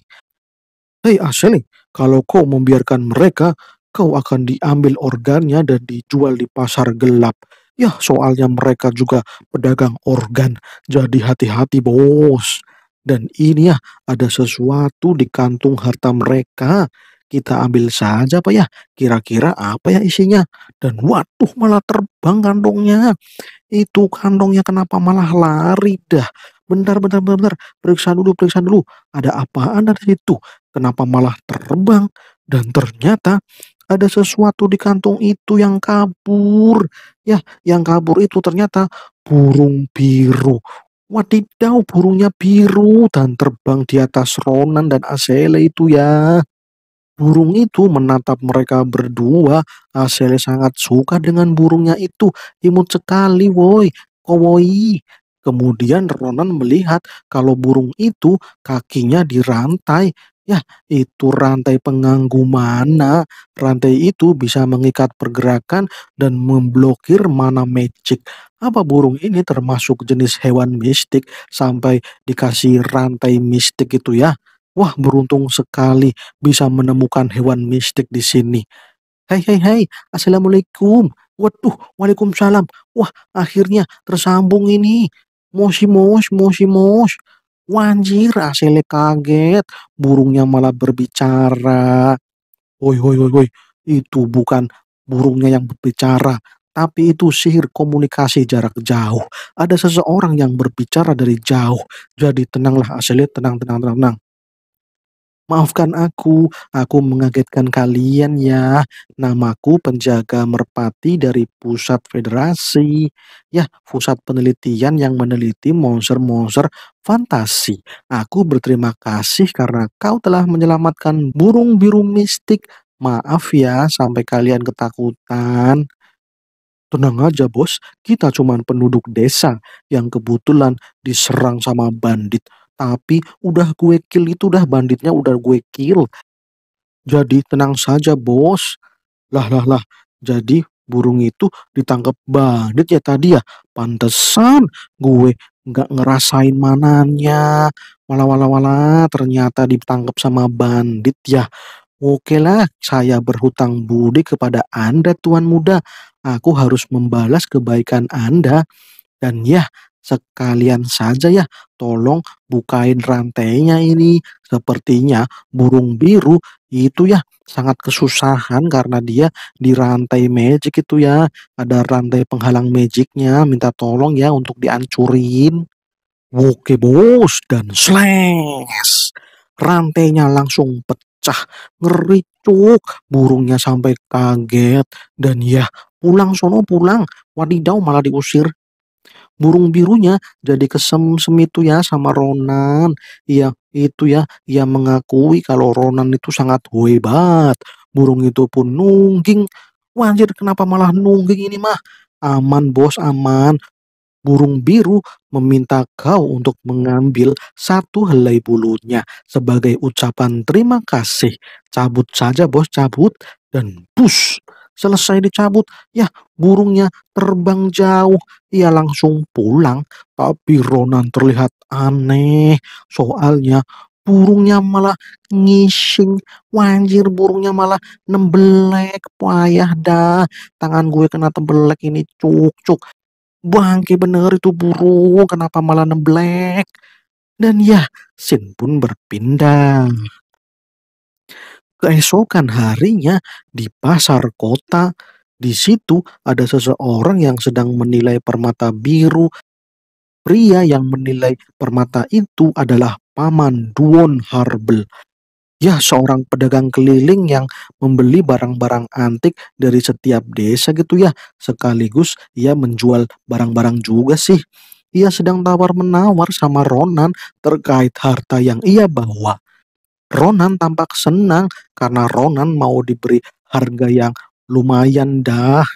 Hei Ashley, kalau kau membiarkan mereka, kau akan diambil organnya dan dijual di pasar gelap. Ya, soalnya mereka juga pedagang organ. Jadi hati-hati, bos. Dan ini ya, ada sesuatu di kantung harta mereka. Kita ambil saja, Pak ya. Kira-kira apa ya isinya? Dan waduh, malah terbang kantongnya. Itu kantongnya kenapa malah lari dah? Bentar, bentar, bentar, bentar. Periksa dulu, periksa dulu. Ada apaan dari situ? Kenapa malah terbang? Dan ternyata ada sesuatu di kantung itu yang kabur. Ya, yang kabur itu ternyata burung biru. Wadidaw, burungnya biru dan terbang di atas Ronan dan Asele itu ya. Burung itu menatap mereka berdua. Asele sangat suka dengan burungnya itu. Imut sekali, woi. Kowoi. Kemudian Ronan melihat kalau burung itu kakinya dirantai ya itu rantai pengganggu mana? Nah, rantai itu bisa mengikat pergerakan dan memblokir mana magic. Apa burung ini termasuk jenis hewan mistik sampai dikasih rantai mistik itu ya? Wah, beruntung sekali bisa menemukan hewan mistik di sini. Hei, hei, hei, Assalamualaikum. Waduh, Waalaikumsalam. Wah, akhirnya tersambung ini. Moshi mosh, moshi mosh. Wanjir, asli kaget, burungnya malah berbicara. Woi, woi, woi, woi, itu bukan burungnya yang berbicara, tapi itu sihir komunikasi jarak jauh. Ada seseorang yang berbicara dari jauh. Jadi tenanglah asli tenang, tenang, tenang, tenang. Maafkan aku, aku mengagetkan kalian ya. Namaku penjaga merpati dari pusat federasi. Ya, pusat penelitian yang meneliti monster-monster fantasi. Aku berterima kasih karena kau telah menyelamatkan burung biru mistik. Maaf ya sampai kalian ketakutan. Tenang aja bos, kita cuma penduduk desa yang kebetulan diserang sama bandit tapi udah gue kill itu udah banditnya udah gue kill. Jadi tenang saja bos. Lah lah lah. Jadi burung itu ditangkap bandit ya tadi ya. Pantesan gue nggak ngerasain mananya. Wala wala wala ternyata ditangkap sama bandit ya. Oke lah, saya berhutang budi kepada Anda, Tuan Muda. Aku harus membalas kebaikan Anda. Dan ya, sekalian saja ya tolong bukain rantainya ini sepertinya burung biru itu ya sangat kesusahan karena dia di rantai magic itu ya ada rantai penghalang magicnya minta tolong ya untuk diancurin. oke bos dan slash rantainya langsung pecah Ngeri cuk, burungnya sampai kaget dan ya pulang sono pulang wadidaw malah diusir burung birunya jadi kesem kesem-sem itu ya sama Ronan. Iya, itu ya, ia mengakui kalau Ronan itu sangat hebat. Burung itu pun nungging. Wajar kenapa malah nungging ini mah? Aman bos, aman. Burung biru meminta kau untuk mengambil satu helai bulunya sebagai ucapan terima kasih. Cabut saja bos, cabut. Dan push. Selesai dicabut, ya burungnya terbang jauh. Ia langsung pulang, tapi Ronan terlihat aneh. Soalnya burungnya malah ngising wanjir burungnya malah nembelek payah dah tangan gue kena tembelek ini cuk cuk bangke bener itu burung kenapa malah nembelek dan ya Sin pun berpindah keesokan harinya di pasar kota di situ ada seseorang yang sedang menilai permata biru. Pria yang menilai permata itu adalah paman Duon Harbel. Ya, seorang pedagang keliling yang membeli barang-barang antik dari setiap desa gitu ya. Sekaligus ia menjual barang-barang juga sih. Ia sedang tawar-menawar sama Ronan terkait harta yang ia bawa. Ronan tampak senang karena Ronan mau diberi harga yang lumayan dah.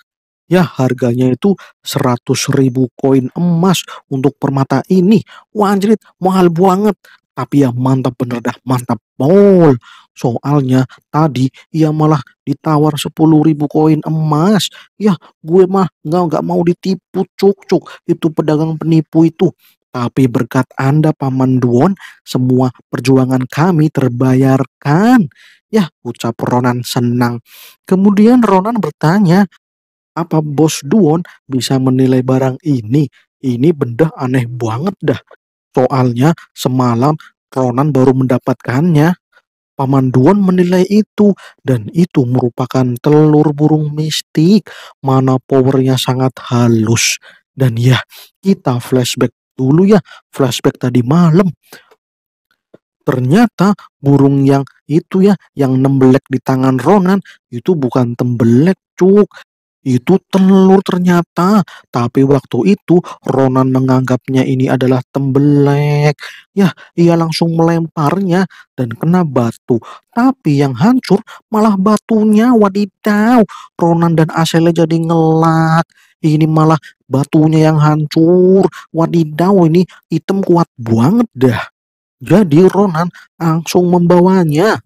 Ya harganya itu 100 ribu koin emas untuk permata ini. Wah anjrit mahal banget. Tapi ya mantap bener dah, mantap bol. Soalnya tadi ia malah ditawar 10 ribu koin emas. Ya gue mah nggak nggak mau ditipu cuk cuk. Itu pedagang penipu itu. Tapi berkat Anda Paman Duon, semua perjuangan kami terbayarkan. Ya, ucap Ronan senang. Kemudian Ronan bertanya, apa bos Duon bisa menilai barang ini? Ini benda aneh banget dah. Soalnya semalam Ronan baru mendapatkannya. Paman Duon menilai itu dan itu merupakan telur burung mistik mana powernya sangat halus. Dan ya, kita flashback dulu ya flashback tadi malam ternyata burung yang itu ya yang nembelek di tangan Ronan itu bukan tembelek cuk itu telur ternyata tapi waktu itu Ronan menganggapnya ini adalah tembelek ya ia langsung melemparnya dan kena batu tapi yang hancur malah batunya wadidaw Ronan dan Asele jadi ngelak ini malah batunya yang hancur wadidaw ini item kuat banget dah jadi Ronan langsung membawanya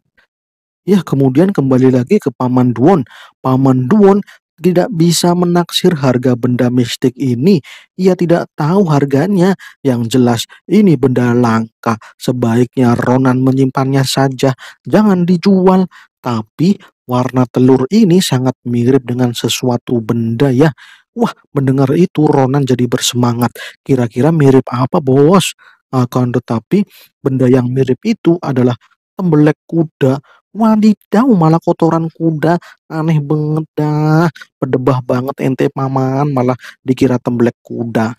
Ya, kemudian kembali lagi ke Paman Duon. Paman Duon tidak bisa menaksir harga benda mistik ini. Ia tidak tahu harganya. Yang jelas, ini benda langka. Sebaiknya Ronan menyimpannya saja. Jangan dijual. Tapi Warna telur ini sangat mirip dengan sesuatu benda ya. Wah, mendengar itu Ronan jadi bersemangat. Kira-kira mirip apa, Bos? Akan tetapi, benda yang mirip itu adalah tembelek kuda. Wadidaw, malah kotoran kuda. Aneh banget dah. Pedebah banget ente paman, malah dikira tembelek kuda.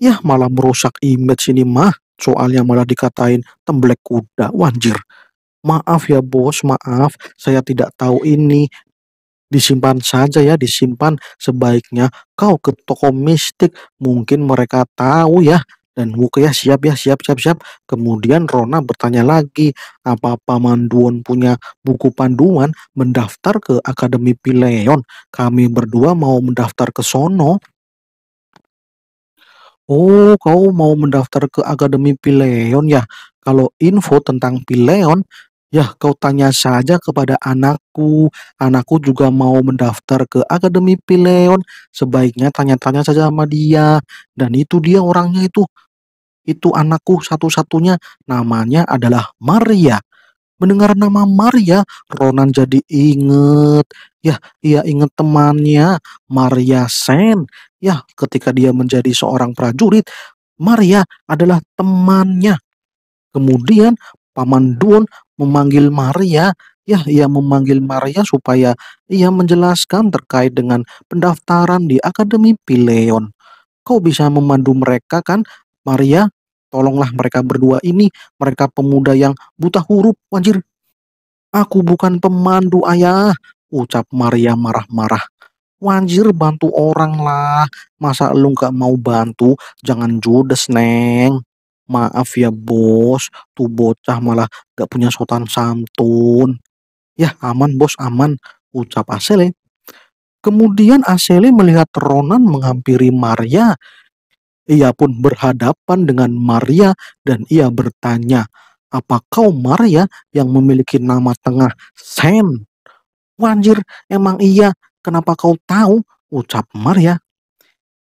Yah, malah merusak image ini mah. Soalnya malah dikatain tembelek kuda. Wanjir maaf ya bos, maaf, saya tidak tahu ini. Disimpan saja ya, disimpan sebaiknya kau ke toko mistik, mungkin mereka tahu ya. Dan ya siap ya, siap, siap, siap. Kemudian Rona bertanya lagi, apa Paman Duon punya buku panduan mendaftar ke Akademi Pileon? Kami berdua mau mendaftar ke sono. Oh, kau mau mendaftar ke Akademi Pileon ya? Kalau info tentang Pileon, Ya, kau tanya saja kepada anakku. Anakku juga mau mendaftar ke Akademi Pileon. Sebaiknya tanya-tanya saja sama dia. Dan itu dia orangnya itu. Itu anakku satu-satunya. Namanya adalah Maria. Mendengar nama Maria, Ronan jadi inget. Ya, ia ingat temannya, Maria Sen. Ya, ketika dia menjadi seorang prajurit, Maria adalah temannya. Kemudian Paman Duon memanggil Maria ya ia memanggil Maria supaya ia menjelaskan terkait dengan pendaftaran di Akademi Pileon. Kau bisa memandu mereka kan, Maria? Tolonglah mereka berdua ini, mereka pemuda yang buta huruf, wajir. Aku bukan pemandu ayah, ucap Maria marah-marah. Wajir bantu orang lah, masa lu gak mau bantu? Jangan judes, Neng. Maaf ya bos, tuh bocah malah gak punya sotan santun. Ya aman bos, aman, ucap Asele. Kemudian Asele melihat Ronan menghampiri Maria. Ia pun berhadapan dengan Maria dan ia bertanya, apa kau Maria yang memiliki nama tengah Sam? Wanjir, emang iya, kenapa kau tahu? Ucap Maria.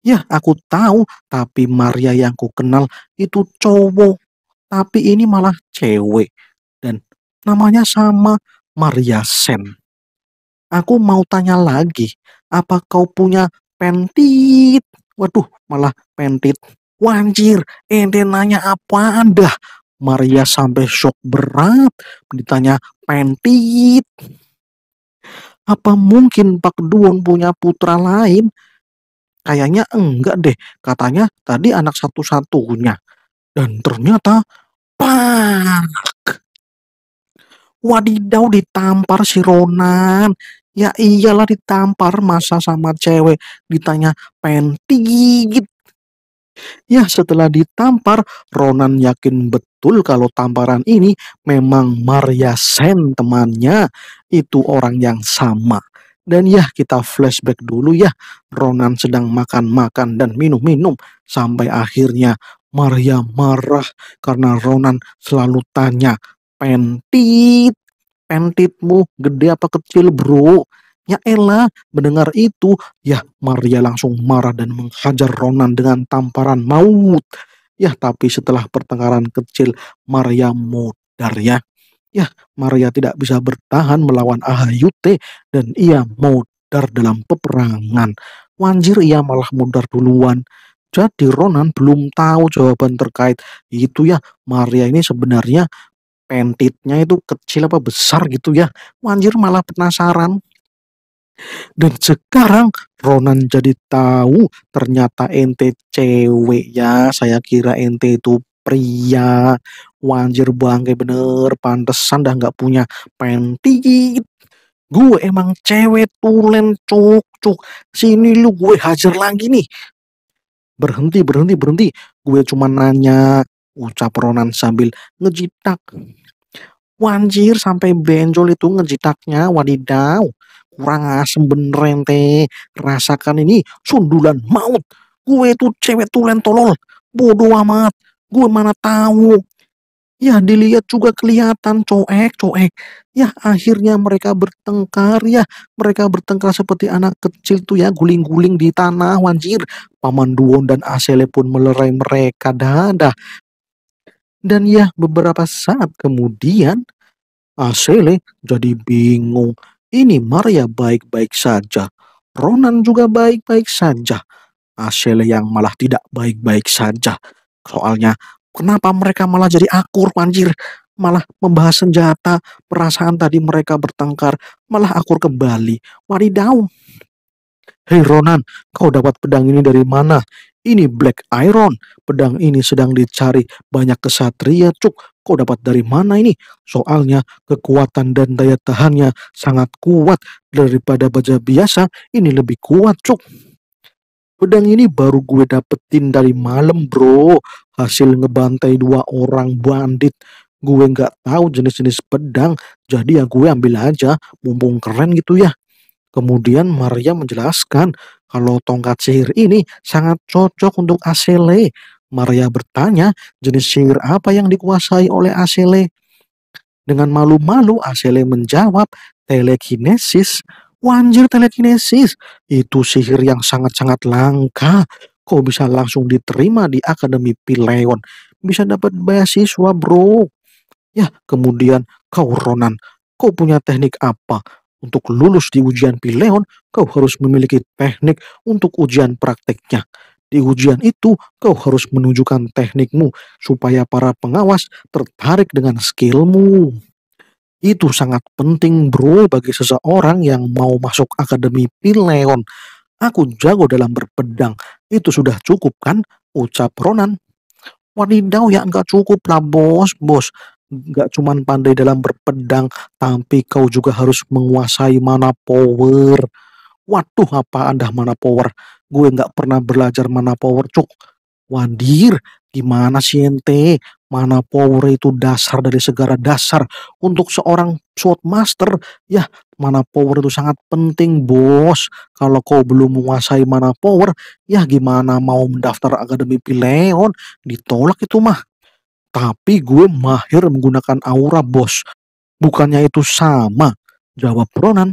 Ya, aku tahu, tapi Maria yang ku kenal itu cowok. Tapi ini malah cewek. Dan namanya sama Maria Sen. Aku mau tanya lagi, apa kau punya pentit? Waduh, malah pentit. Wanjir, ente nanya apa anda? Maria sampai shock berat, ditanya pentit. Apa mungkin Pak Duon punya putra lain? Kayaknya enggak deh, katanya tadi anak satu-satunya. Dan ternyata pak. Wadidaw ditampar si Ronan. Ya iyalah ditampar masa sama cewek ditanya penti gigit. Ya setelah ditampar Ronan yakin betul kalau tamparan ini memang Maria Sen temannya itu orang yang sama. Dan ya kita flashback dulu ya Ronan sedang makan-makan dan minum-minum sampai akhirnya Maria marah karena Ronan selalu tanya pentit pentitmu gede apa kecil bro Ya Ella mendengar itu, ya Maria langsung marah dan menghajar Ronan dengan tamparan maut. Ya, tapi setelah pertengkaran kecil, Maria mudar ya. Ya, Maria tidak bisa bertahan melawan Ahayute dan ia mudar dalam peperangan. Wanjir ia malah mudar duluan. Jadi Ronan belum tahu jawaban terkait itu ya. Maria ini sebenarnya pentitnya itu kecil apa besar gitu ya. Wanjir malah penasaran. Dan sekarang Ronan jadi tahu ternyata ente cewek ya. Saya kira ente itu pria wanjir bangke bener pantesan dah nggak punya penti gue emang cewek tulen cuk cuk sini lu gue hajar lagi nih berhenti berhenti berhenti gue cuma nanya ucap Ronan sambil ngejitak wanjir sampai benjol itu ngejitaknya wadidaw kurang asem bener ente rasakan ini sundulan maut gue itu cewek tulen tolol bodoh amat Gue mana tahu. Ya dilihat juga kelihatan coek-coek. Ya akhirnya mereka bertengkar ya. Mereka bertengkar seperti anak kecil tuh ya guling-guling di tanah wanjir. Paman Duon dan Asele pun melerai mereka dah Dan ya beberapa saat kemudian Asele jadi bingung. Ini Maria baik-baik saja. Ronan juga baik-baik saja. Asele yang malah tidak baik-baik saja. Soalnya kenapa mereka malah jadi akur panjir? Malah membahas senjata, perasaan tadi mereka bertengkar, malah akur kembali. Wadidaw. Hei Ronan, kau dapat pedang ini dari mana? Ini Black Iron. Pedang ini sedang dicari banyak kesatria, Cuk. Kau dapat dari mana ini? Soalnya kekuatan dan daya tahannya sangat kuat daripada baja biasa. Ini lebih kuat, Cuk. Pedang ini baru gue dapetin dari malam bro. Hasil ngebantai dua orang bandit. Gue nggak tahu jenis-jenis pedang. Jadi ya gue ambil aja. Mumpung keren gitu ya. Kemudian Maria menjelaskan kalau tongkat sihir ini sangat cocok untuk Asele. Maria bertanya jenis sihir apa yang dikuasai oleh Asele. Dengan malu-malu Asele menjawab telekinesis. Wanjir telekinesis, itu sihir yang sangat-sangat langka. Kau bisa langsung diterima di Akademi Pileon? Bisa dapat beasiswa bro. Ya, kemudian kau Ronan, kau punya teknik apa? Untuk lulus di ujian Pileon, kau harus memiliki teknik untuk ujian prakteknya. Di ujian itu, kau harus menunjukkan teknikmu supaya para pengawas tertarik dengan skillmu. Itu sangat penting bro bagi seseorang yang mau masuk Akademi Pileon. Aku jago dalam berpedang. Itu sudah cukup kan? Ucap Ronan. Wadidaw ya nggak cukup lah bos, bos. Nggak cuma pandai dalam berpedang, tapi kau juga harus menguasai mana power. Waduh apa anda mana power? Gue nggak pernah belajar mana power cuk. Wadir, gimana sih ente? mana power itu dasar dari segala dasar untuk seorang sword master ya mana power itu sangat penting bos kalau kau belum menguasai mana power ya gimana mau mendaftar akademi Pileon ditolak itu mah tapi gue mahir menggunakan aura bos bukannya itu sama jawab Ronan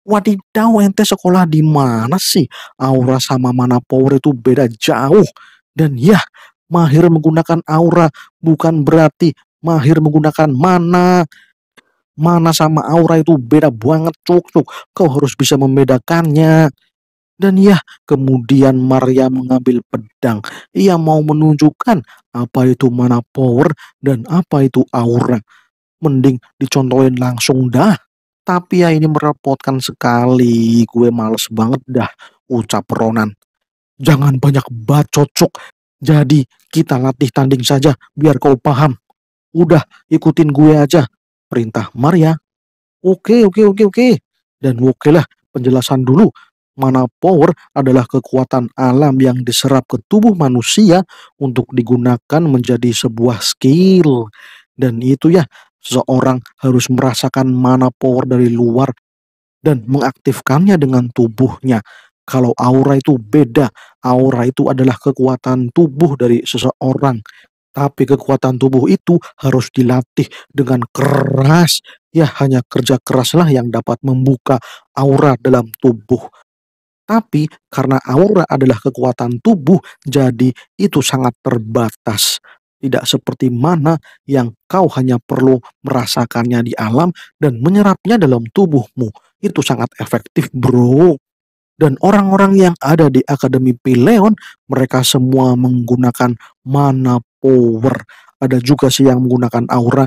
wadidaw ente sekolah di mana sih aura sama mana power itu beda jauh dan ya mahir menggunakan aura bukan berarti mahir menggunakan mana mana sama aura itu beda banget cuk cuk kau harus bisa membedakannya dan ya kemudian Maria mengambil pedang ia mau menunjukkan apa itu mana power dan apa itu aura mending dicontohin langsung dah tapi ya ini merepotkan sekali gue males banget dah ucap Ronan jangan banyak bacot cuk jadi kita latih tanding saja biar kau paham. Udah ikutin gue aja. Perintah Maria. Oke, oke, oke, oke. Dan oke lah penjelasan dulu. Mana power adalah kekuatan alam yang diserap ke tubuh manusia untuk digunakan menjadi sebuah skill. Dan itu ya, seorang harus merasakan mana power dari luar dan mengaktifkannya dengan tubuhnya. Kalau aura itu beda, aura itu adalah kekuatan tubuh dari seseorang. Tapi kekuatan tubuh itu harus dilatih dengan keras. Ya hanya kerja keraslah yang dapat membuka aura dalam tubuh. Tapi karena aura adalah kekuatan tubuh, jadi itu sangat terbatas. Tidak seperti mana yang kau hanya perlu merasakannya di alam dan menyerapnya dalam tubuhmu. Itu sangat efektif, bro dan orang-orang yang ada di Akademi Pileon mereka semua menggunakan mana power. Ada juga sih yang menggunakan aura,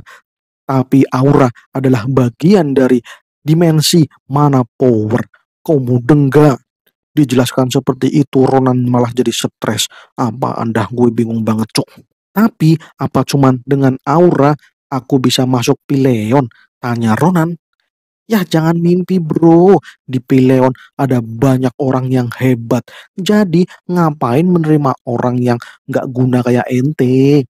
tapi aura adalah bagian dari dimensi mana power. Kamu dengga dijelaskan seperti itu Ronan malah jadi stres. Apa anda gue bingung banget cok. Tapi apa cuman dengan aura aku bisa masuk Pileon? Tanya Ronan. Ya jangan mimpi bro, di Pileon ada banyak orang yang hebat. Jadi ngapain menerima orang yang gak guna kayak ente?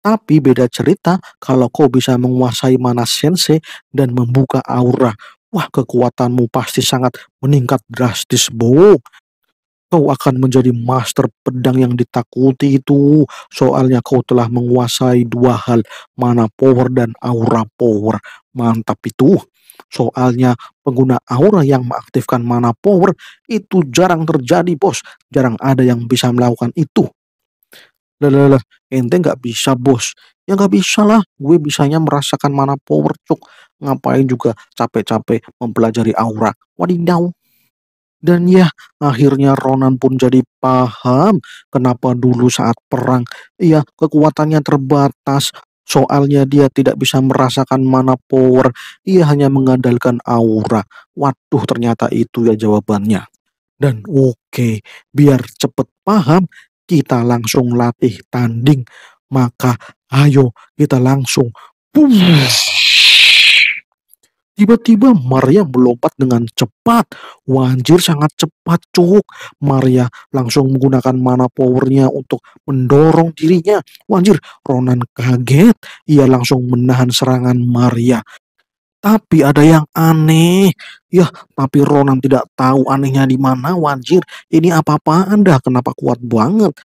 Tapi beda cerita kalau kau bisa menguasai mana sense dan membuka aura. Wah kekuatanmu pasti sangat meningkat drastis bro. Kau akan menjadi master pedang yang ditakuti itu. Soalnya kau telah menguasai dua hal, mana power dan aura power. Mantap itu. Soalnya pengguna aura yang mengaktifkan mana power itu jarang terjadi bos. Jarang ada yang bisa melakukan itu. Lah ente nggak bisa bos. Ya nggak bisa lah, gue bisanya merasakan mana power cuk. Ngapain juga capek-capek mempelajari aura. Wadidaw. Dan ya, akhirnya Ronan pun jadi paham kenapa dulu saat perang, ya kekuatannya terbatas, Soalnya dia tidak bisa merasakan mana power, ia hanya mengandalkan aura. Waduh, ternyata itu ya jawabannya. Dan oke, okay, biar cepet paham, kita langsung latih tanding. Maka ayo kita langsung. Boom. Tiba-tiba Maria melompat dengan cepat. Wanjir sangat cepat cuk. Maria langsung menggunakan mana powernya untuk mendorong dirinya. Wanjir, Ronan kaget. Ia langsung menahan serangan Maria. Tapi ada yang aneh. Ya, tapi Ronan tidak tahu anehnya di mana, Wanjir. Ini apa-apaan dah, kenapa kuat banget.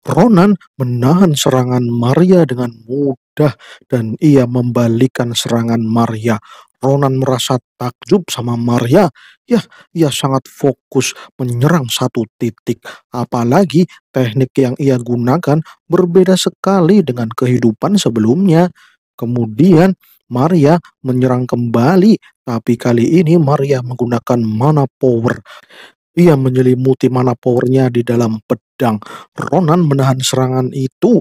Ronan menahan serangan Maria dengan mudah dan ia membalikan serangan Maria. Ronan merasa takjub sama Maria. Ya, ia sangat fokus menyerang satu titik. Apalagi teknik yang ia gunakan berbeda sekali dengan kehidupan sebelumnya. Kemudian Maria menyerang kembali, tapi kali ini Maria menggunakan mana power. Ia menyelimuti mana powernya di dalam pedang pedang. Ronan menahan serangan itu.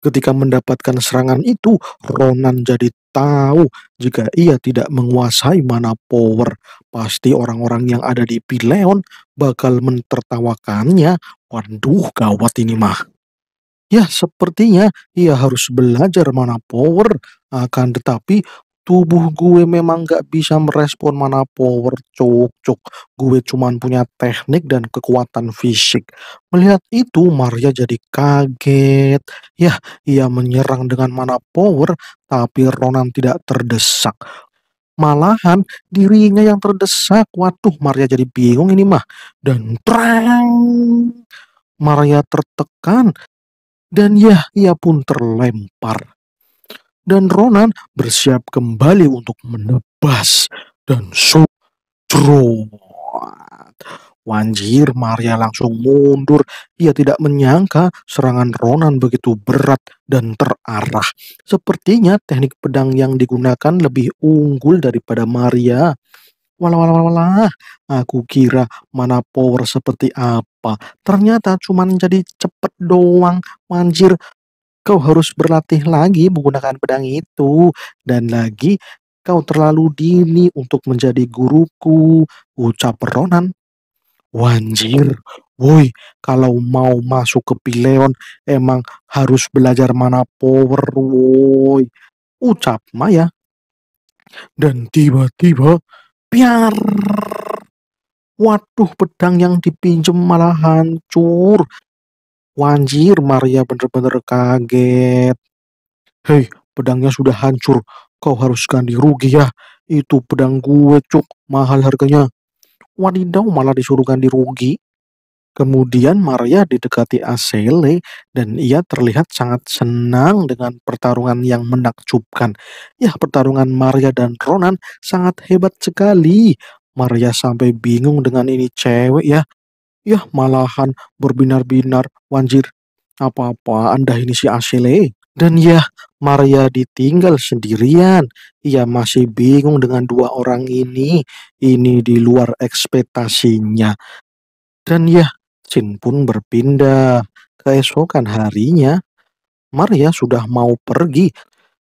Ketika mendapatkan serangan itu, Ronan jadi tahu jika ia tidak menguasai mana power. Pasti orang-orang yang ada di Pileon bakal mentertawakannya. Waduh, gawat ini mah. Ya, sepertinya ia harus belajar mana power. Akan tetapi tubuh gue memang gak bisa merespon mana power cuk cuk gue cuman punya teknik dan kekuatan fisik melihat itu Maria jadi kaget ya ia menyerang dengan mana power tapi Ronan tidak terdesak malahan dirinya yang terdesak waduh Maria jadi bingung ini mah dan prang Maria tertekan dan ya ia pun terlempar dan Ronan bersiap kembali untuk menebas dan sudro. Wanjir, Maria langsung mundur. Ia tidak menyangka serangan Ronan begitu berat dan terarah. Sepertinya teknik pedang yang digunakan lebih unggul daripada Maria. Walah, walah, walah, aku kira mana power seperti apa. Ternyata cuma jadi cepet doang. Manjir, kau harus berlatih lagi menggunakan pedang itu. Dan lagi, kau terlalu dini untuk menjadi guruku, ucap Ronan. Wanjir, woi, kalau mau masuk ke Pileon emang harus belajar mana power, woi, ucap Maya. Dan tiba-tiba, piar, Waduh, pedang yang dipinjam malah hancur Wanjir, Maria benar-benar kaget. Hei, pedangnya sudah hancur. Kau harus ganti rugi ya. Itu pedang gue, cuk. Mahal harganya. Wadidaw malah disuruh ganti rugi. Kemudian Maria didekati Asele dan ia terlihat sangat senang dengan pertarungan yang menakjubkan. Ya, pertarungan Maria dan Ronan sangat hebat sekali. Maria sampai bingung dengan ini cewek ya. Yah malahan berbinar-binar wanjir. Apa-apa anda ini si Asile? Dan ya, Maria ditinggal sendirian. Ia masih bingung dengan dua orang ini. Ini di luar ekspektasinya. Dan ya, Chin pun berpindah. Keesokan harinya, Maria sudah mau pergi.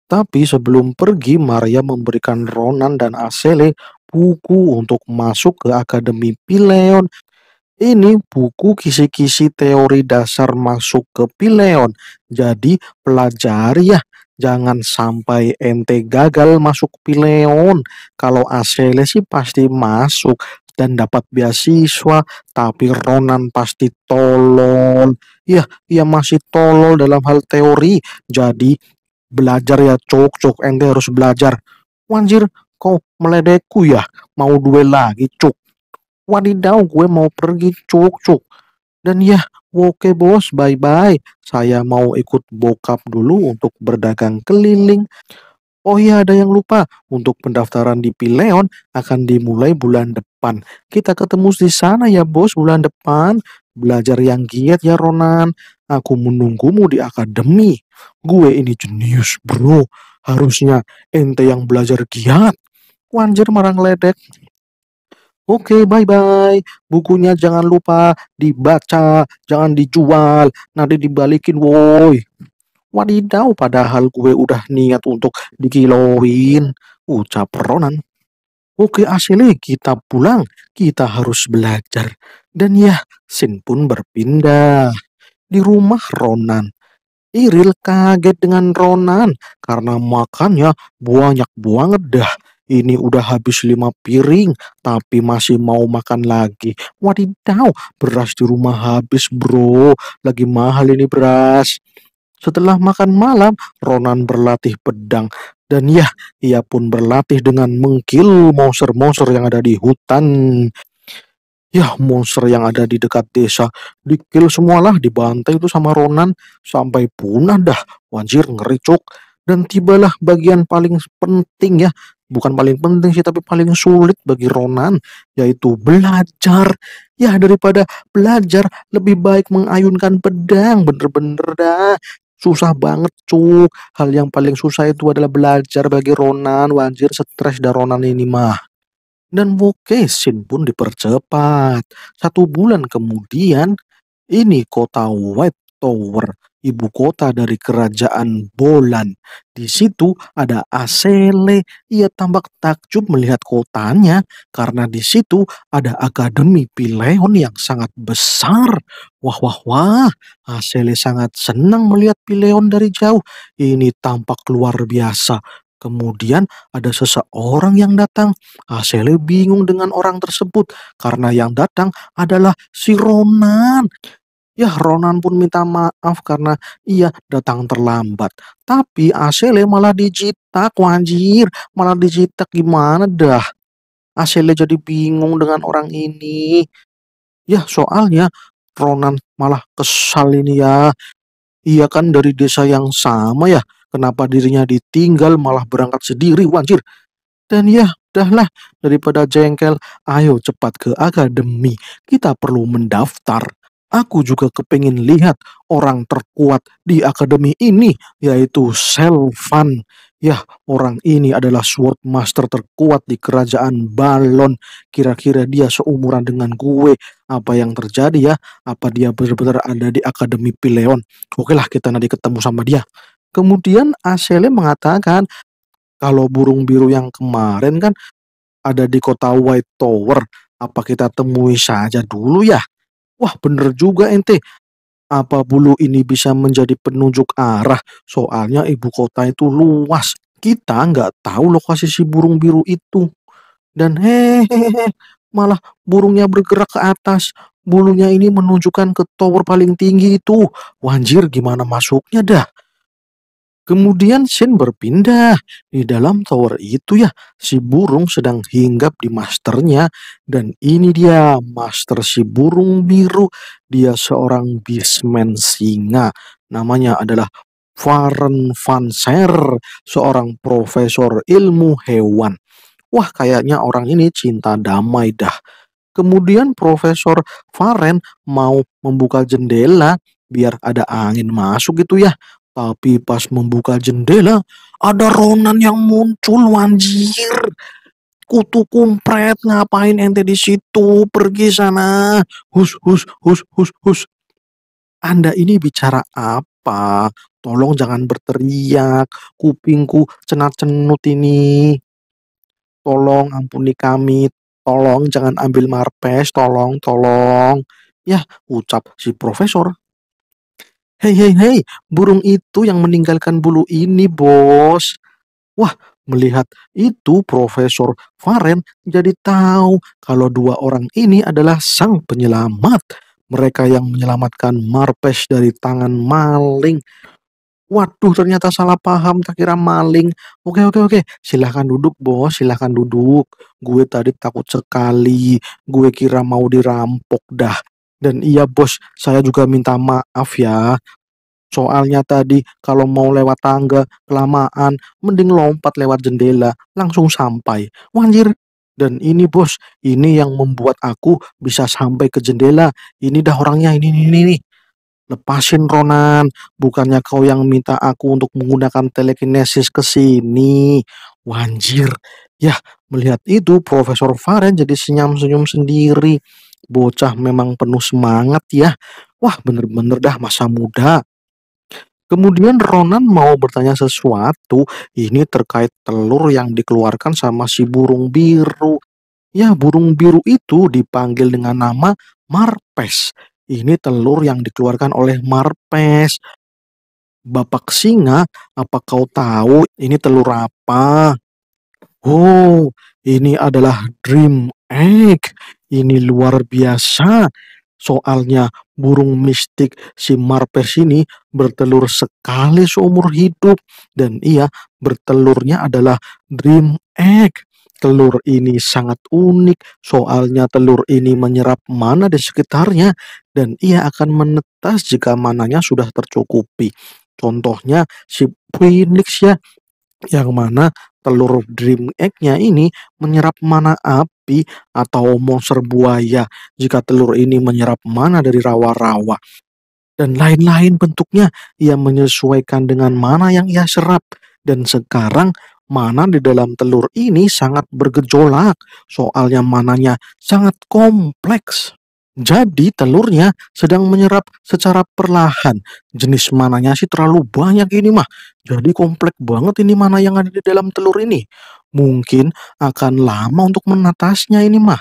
Tapi sebelum pergi, Maria memberikan Ronan dan Asele buku untuk masuk ke Akademi Pileon ini buku kisi-kisi teori dasar masuk ke Pileon. Jadi pelajari ya. Jangan sampai ente gagal masuk Pileon. Kalau Asele sih pasti masuk dan dapat beasiswa. Tapi Ronan pasti tolol. Ya, ia masih tolol dalam hal teori. Jadi belajar ya cuk-cuk. Ente harus belajar. Wanjir, kau meledekku ya? Mau duel lagi cuk. Wadidaw gue mau pergi cuk cuk. Dan ya oke bos bye bye. Saya mau ikut bokap dulu untuk berdagang keliling. Oh iya ada yang lupa, untuk pendaftaran di Pileon akan dimulai bulan depan. Kita ketemu di sana ya bos bulan depan. Belajar yang giat ya Ronan. Aku menunggumu di akademi. Gue ini jenius bro. Harusnya ente yang belajar giat. Wanjir marang ledek. Oke, okay, bye-bye. Bukunya jangan lupa dibaca, jangan dijual, nanti dibalikin woi. Wadidaw, padahal gue udah niat untuk dikiloin. Ucap Ronan. Oke, okay, asli kita pulang. Kita harus belajar. Dan ya, Sin pun berpindah. Di rumah Ronan. Iril kaget dengan Ronan karena makannya banyak banget dah ini udah habis lima piring tapi masih mau makan lagi. Wadidaw, beras di rumah habis bro, lagi mahal ini beras. Setelah makan malam, Ronan berlatih pedang. Dan ya, ia pun berlatih dengan mengkil monster-monster yang ada di hutan. Ya, monster yang ada di dekat desa. dikil semualah, dibantai itu sama Ronan. Sampai punah dah. wajir ngericuk. Dan tibalah bagian paling penting ya, bukan paling penting sih tapi paling sulit bagi Ronan yaitu belajar ya daripada belajar lebih baik mengayunkan pedang bener-bener dah susah banget cuk hal yang paling susah itu adalah belajar bagi Ronan wajir stres dari Ronan ini mah dan vocation pun dipercepat satu bulan kemudian ini kota White Tower ibu kota dari kerajaan Bolan. Di situ ada Asele. Ia tampak takjub melihat kotanya karena di situ ada akademi Pileon yang sangat besar. Wah wah wah, Asele sangat senang melihat Pileon dari jauh. Ini tampak luar biasa. Kemudian ada seseorang yang datang. Asele bingung dengan orang tersebut karena yang datang adalah si Ronan. Ya Ronan pun minta maaf karena ia datang terlambat. Tapi Asele malah dicitak wajir. Malah dicitak gimana dah. Asele jadi bingung dengan orang ini. Ya soalnya Ronan malah kesal ini ya. Ia kan dari desa yang sama ya. Kenapa dirinya ditinggal malah berangkat sendiri, wajir. Dan ya, dahlah daripada jengkel, ayo cepat ke akademi. Kita perlu mendaftar. Aku juga kepingin lihat orang terkuat di akademi ini, yaitu Selvan. Ya, orang ini adalah sword master terkuat di kerajaan Balon. Kira-kira dia seumuran dengan gue. Apa yang terjadi ya? Apa dia benar-benar ada di akademi Pileon? Oke lah, kita nanti ketemu sama dia. Kemudian Asele mengatakan, kalau burung biru yang kemarin kan ada di kota White Tower. Apa kita temui saja dulu ya? Wah bener juga ente. Apa bulu ini bisa menjadi penunjuk arah? Soalnya ibu kota itu luas. Kita nggak tahu lokasi si burung biru itu. Dan hehehe, malah burungnya bergerak ke atas. Bulunya ini menunjukkan ke tower paling tinggi itu. Wanjir gimana masuknya dah? Kemudian Shin berpindah. Di dalam tower itu ya, si burung sedang hinggap di masternya. Dan ini dia, master si burung biru. Dia seorang bisman singa. Namanya adalah Varen Van Ser, seorang profesor ilmu hewan. Wah, kayaknya orang ini cinta damai dah. Kemudian Profesor Faren mau membuka jendela biar ada angin masuk gitu ya. Tapi pas membuka jendela, ada Ronan yang muncul, wanjir. Kutu kumpret, ngapain ente di situ? Pergi sana. Hus, hus, hus, hus, hus. Anda ini bicara apa? Tolong jangan berteriak. Kupingku cenat-cenut ini. Tolong ampuni kami. Tolong jangan ambil marpes. Tolong, tolong. Ya, ucap si profesor Hei, hei, hei, burung itu yang meninggalkan bulu ini, bos. Wah, melihat itu Profesor Faren jadi tahu kalau dua orang ini adalah sang penyelamat. Mereka yang menyelamatkan Marpes dari tangan maling. Waduh, ternyata salah paham, tak kira maling. Oke, oke, oke. Silahkan duduk, bos. Silahkan duduk. Gue tadi takut sekali. Gue kira mau dirampok dah. Dan iya bos, saya juga minta maaf ya. Soalnya tadi kalau mau lewat tangga, kelamaan, mending lompat lewat jendela, langsung sampai. Wanjir. Dan ini bos, ini yang membuat aku bisa sampai ke jendela. Ini dah orangnya, ini, ini, ini. ini. Lepasin Ronan, bukannya kau yang minta aku untuk menggunakan telekinesis ke sini. Wanjir. Yah, melihat itu Profesor Faren jadi senyum-senyum sendiri. Bocah memang penuh semangat ya. Wah, bener-bener dah masa muda. Kemudian Ronan mau bertanya sesuatu, ini terkait telur yang dikeluarkan sama si burung biru. Ya, burung biru itu dipanggil dengan nama Marpes. Ini telur yang dikeluarkan oleh Marpes. Bapak singa, apa kau tahu ini telur apa? Oh, ini adalah dream egg. Ini luar biasa. Soalnya burung mistik si Marpes ini bertelur sekali seumur hidup dan ia bertelurnya adalah dream egg. Telur ini sangat unik, soalnya telur ini menyerap mana di sekitarnya dan ia akan menetas jika mananya sudah tercukupi. Contohnya si Phoenix ya, yang mana telur dream egg-nya ini menyerap mana apa sapi atau monster buaya jika telur ini menyerap mana dari rawa-rawa dan lain-lain bentuknya ia menyesuaikan dengan mana yang ia serap dan sekarang mana di dalam telur ini sangat bergejolak soalnya mananya sangat kompleks jadi telurnya sedang menyerap secara perlahan. Jenis mananya sih terlalu banyak ini mah. Jadi kompleks banget ini mana yang ada di dalam telur ini. Mungkin akan lama untuk menatasnya ini mah.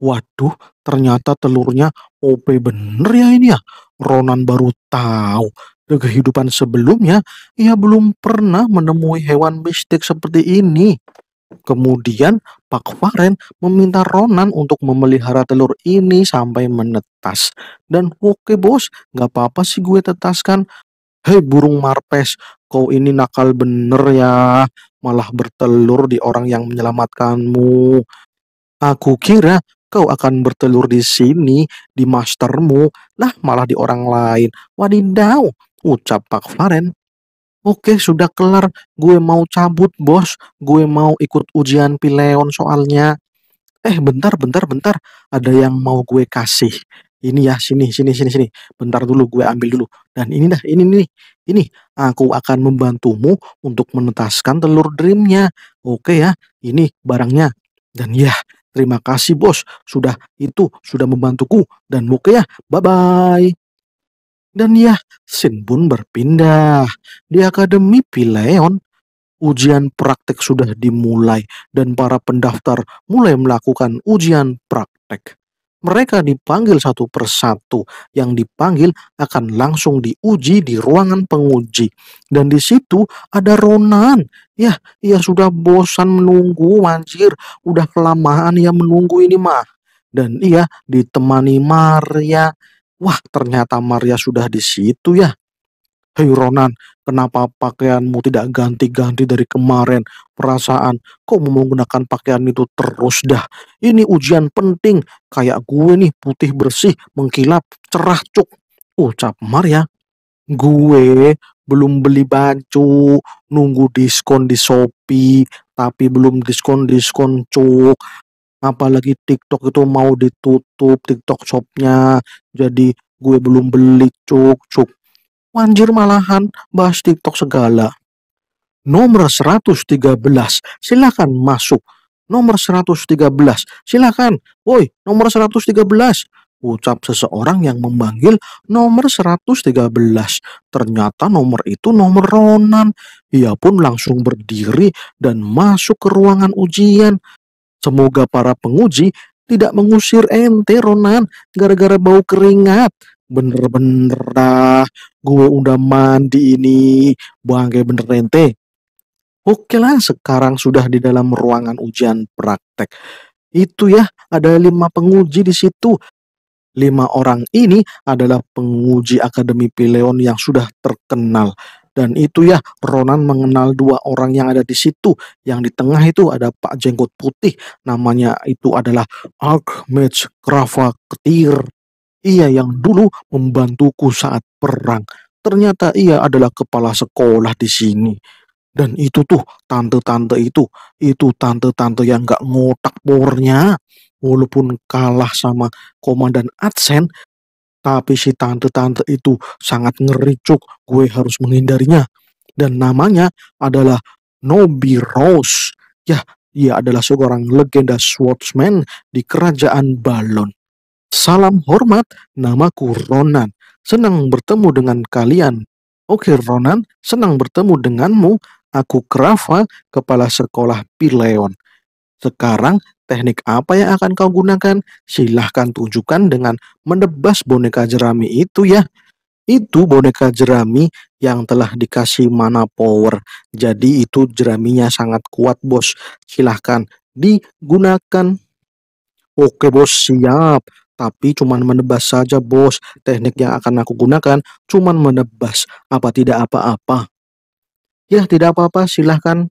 Waduh, ternyata telurnya OP bener ya ini ya. Ronan baru tahu kehidupan sebelumnya ia belum pernah menemui hewan mistik seperti ini. Kemudian Pak Waren meminta Ronan untuk memelihara telur ini sampai menetas. Dan oke bos, nggak apa-apa sih gue tetaskan. Hei burung marpes, kau ini nakal bener ya. Malah bertelur di orang yang menyelamatkanmu. Aku kira kau akan bertelur di sini, di mastermu, lah malah di orang lain. Wadidaw, ucap Pak Varen. Oke, sudah kelar. Gue mau cabut, bos. Gue mau ikut ujian pileon soalnya. Eh, bentar, bentar, bentar. Ada yang mau gue kasih. Ini ya, sini, sini, sini, sini. Bentar dulu, gue ambil dulu. Dan ini dah, ini nih, ini. Aku akan membantumu untuk menetaskan telur dreamnya. Oke ya, ini barangnya. Dan ya, terima kasih bos. Sudah itu, sudah membantuku. Dan oke ya, bye-bye. Dan ya, Sin pun berpindah. Di Akademi Pileon, ujian praktek sudah dimulai dan para pendaftar mulai melakukan ujian praktek. Mereka dipanggil satu persatu, yang dipanggil akan langsung diuji di ruangan penguji. Dan di situ ada Ronan. Ya, ia sudah bosan menunggu, wajir. Udah kelamaan ia menunggu ini mah. Dan ia ditemani Maria Wah, ternyata Maria sudah di situ ya. Hei Ronan, kenapa pakaianmu tidak ganti-ganti dari kemarin? Perasaan, kok mau menggunakan pakaian itu terus dah? Ini ujian penting, kayak gue nih putih bersih, mengkilap, cerah cuk. Ucap Maria. Gue belum beli baju, nunggu diskon di Shopee, tapi belum diskon-diskon cuk apalagi TikTok itu mau ditutup TikTok shopnya jadi gue belum beli cuk cuk wanjir malahan bahas TikTok segala nomor 113 silahkan masuk nomor 113 silahkan woi nomor 113 ucap seseorang yang memanggil nomor 113. Ternyata nomor itu nomor Ronan. Ia pun langsung berdiri dan masuk ke ruangan ujian. Semoga para penguji tidak mengusir ente Ronan gara-gara bau keringat. Bener-bener dah, gue udah mandi ini, bangke bener ente. Oke lah, sekarang sudah di dalam ruangan ujian praktek. Itu ya, ada lima penguji di situ. Lima orang ini adalah penguji Akademi Pileon yang sudah terkenal. Dan itu ya, Ronan mengenal dua orang yang ada di situ. Yang di tengah itu ada Pak Jenggot Putih. Namanya itu adalah Archmage Krava Ketir. Ia yang dulu membantuku saat perang. Ternyata ia adalah kepala sekolah di sini. Dan itu tuh tante-tante itu, itu tante-tante yang gak ngotak bornya. Walaupun kalah sama Komandan Adsen, tapi si tante-tante itu sangat cuk gue harus menghindarinya. Dan namanya adalah Nobi Rose. Ya, ia adalah seorang legenda swordsman di kerajaan Balon. Salam hormat, namaku Ronan. Senang bertemu dengan kalian. Oke Ronan, senang bertemu denganmu. Aku Krava, kepala sekolah Pileon. Sekarang Teknik apa yang akan kau gunakan? Silahkan tunjukkan dengan menebas boneka jerami itu ya. Itu boneka jerami yang telah dikasih mana power. Jadi itu jeraminya sangat kuat bos. Silahkan digunakan. Oke bos siap tapi cuman menebas saja bos. Teknik yang akan aku gunakan cuman menebas, apa tidak apa-apa. Ya, tidak apa-apa, silahkan.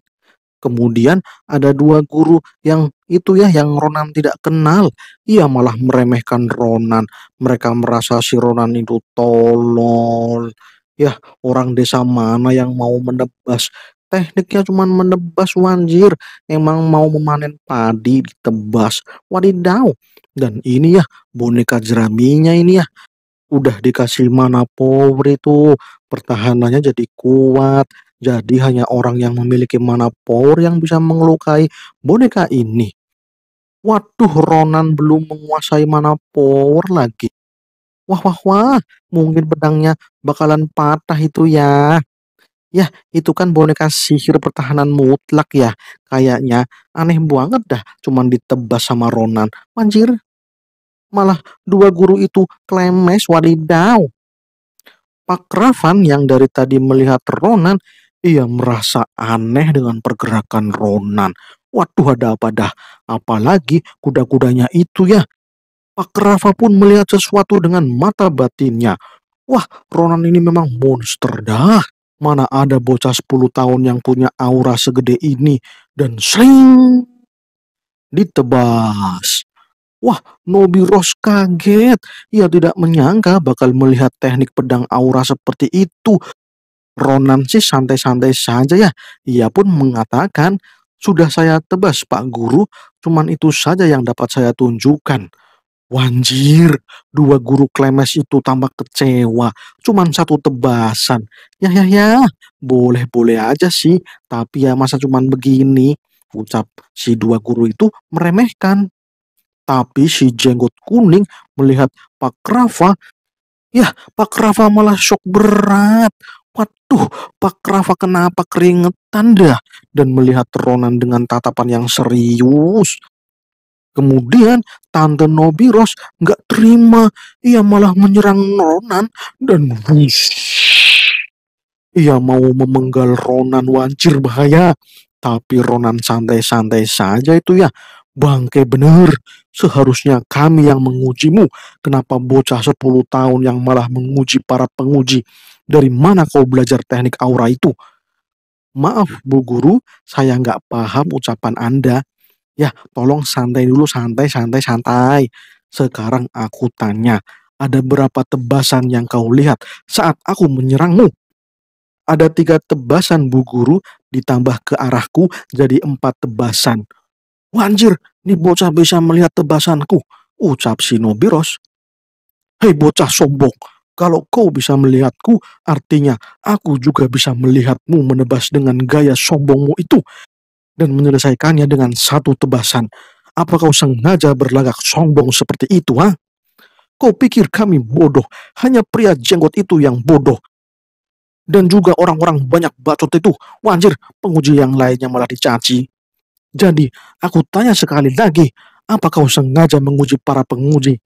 Kemudian ada dua guru yang itu ya yang Ronan tidak kenal. Ia malah meremehkan Ronan. Mereka merasa si Ronan itu tolol. Ya, orang desa mana yang mau menebas? Tekniknya cuma menebas wanjir. Emang mau memanen padi ditebas. Wadidaw. Dan ini ya, boneka jeraminya ini ya. Udah dikasih mana power itu Pertahanannya jadi kuat. Jadi hanya orang yang memiliki mana power yang bisa mengelukai boneka ini. Waduh, Ronan belum menguasai mana power lagi. Wah, wah, wah. Mungkin pedangnya bakalan patah itu ya. Ya, itu kan boneka sihir pertahanan mutlak ya. Kayaknya aneh banget dah cuman ditebas sama Ronan. Manjir. Malah dua guru itu klemes wadidaw. Pak Ravan yang dari tadi melihat Ronan, ia merasa aneh dengan pergerakan Ronan. Waduh ada apa dah? Apalagi kuda-kudanya itu ya. Pak Rafa pun melihat sesuatu dengan mata batinnya. Wah, Ronan ini memang monster dah. Mana ada bocah 10 tahun yang punya aura segede ini. Dan sering Ditebas. Wah, Nobi Ross kaget. Ia tidak menyangka bakal melihat teknik pedang aura seperti itu. Ronan sih santai-santai saja ya. Ia pun mengatakan sudah saya tebas, Pak Guru, cuman itu saja yang dapat saya tunjukkan. Wanjir, dua guru klemes itu tampak kecewa, cuman satu tebasan. Ya ya ya, boleh-boleh aja sih, tapi ya masa cuman begini, ucap si dua guru itu meremehkan. Tapi si jenggot kuning melihat Pak Rafa, ya Pak Rafa malah shock berat, Waduh, Pak Rafa kenapa keringetan dah? Dan melihat Ronan dengan tatapan yang serius. Kemudian Tante Nobiros nggak terima, ia malah menyerang Ronan dan wush. Ia mau memenggal Ronan, wancir bahaya. Tapi Ronan santai-santai saja itu ya. Bangke bener, seharusnya kami yang mengujimu. Kenapa bocah 10 tahun yang malah menguji para penguji? Dari mana kau belajar teknik aura itu? Maaf bu guru, saya nggak paham ucapan Anda. Ya, tolong santai dulu, santai, santai, santai. Sekarang aku tanya, ada berapa tebasan yang kau lihat saat aku menyerangmu? Ada tiga tebasan bu guru ditambah ke arahku jadi empat tebasan. Wanjir, ini bocah bisa melihat tebasanku, ucap Sinobiros. Hei bocah sombong, kalau kau bisa melihatku, artinya aku juga bisa melihatmu menebas dengan gaya sombongmu itu dan menyelesaikannya dengan satu tebasan. Apa kau sengaja berlagak sombong seperti itu, ha? Kau pikir kami bodoh, hanya pria jenggot itu yang bodoh. Dan juga orang-orang banyak bacot itu, wajir penguji yang lainnya malah dicaci. Jadi, aku tanya sekali lagi, apa kau sengaja menguji para penguji?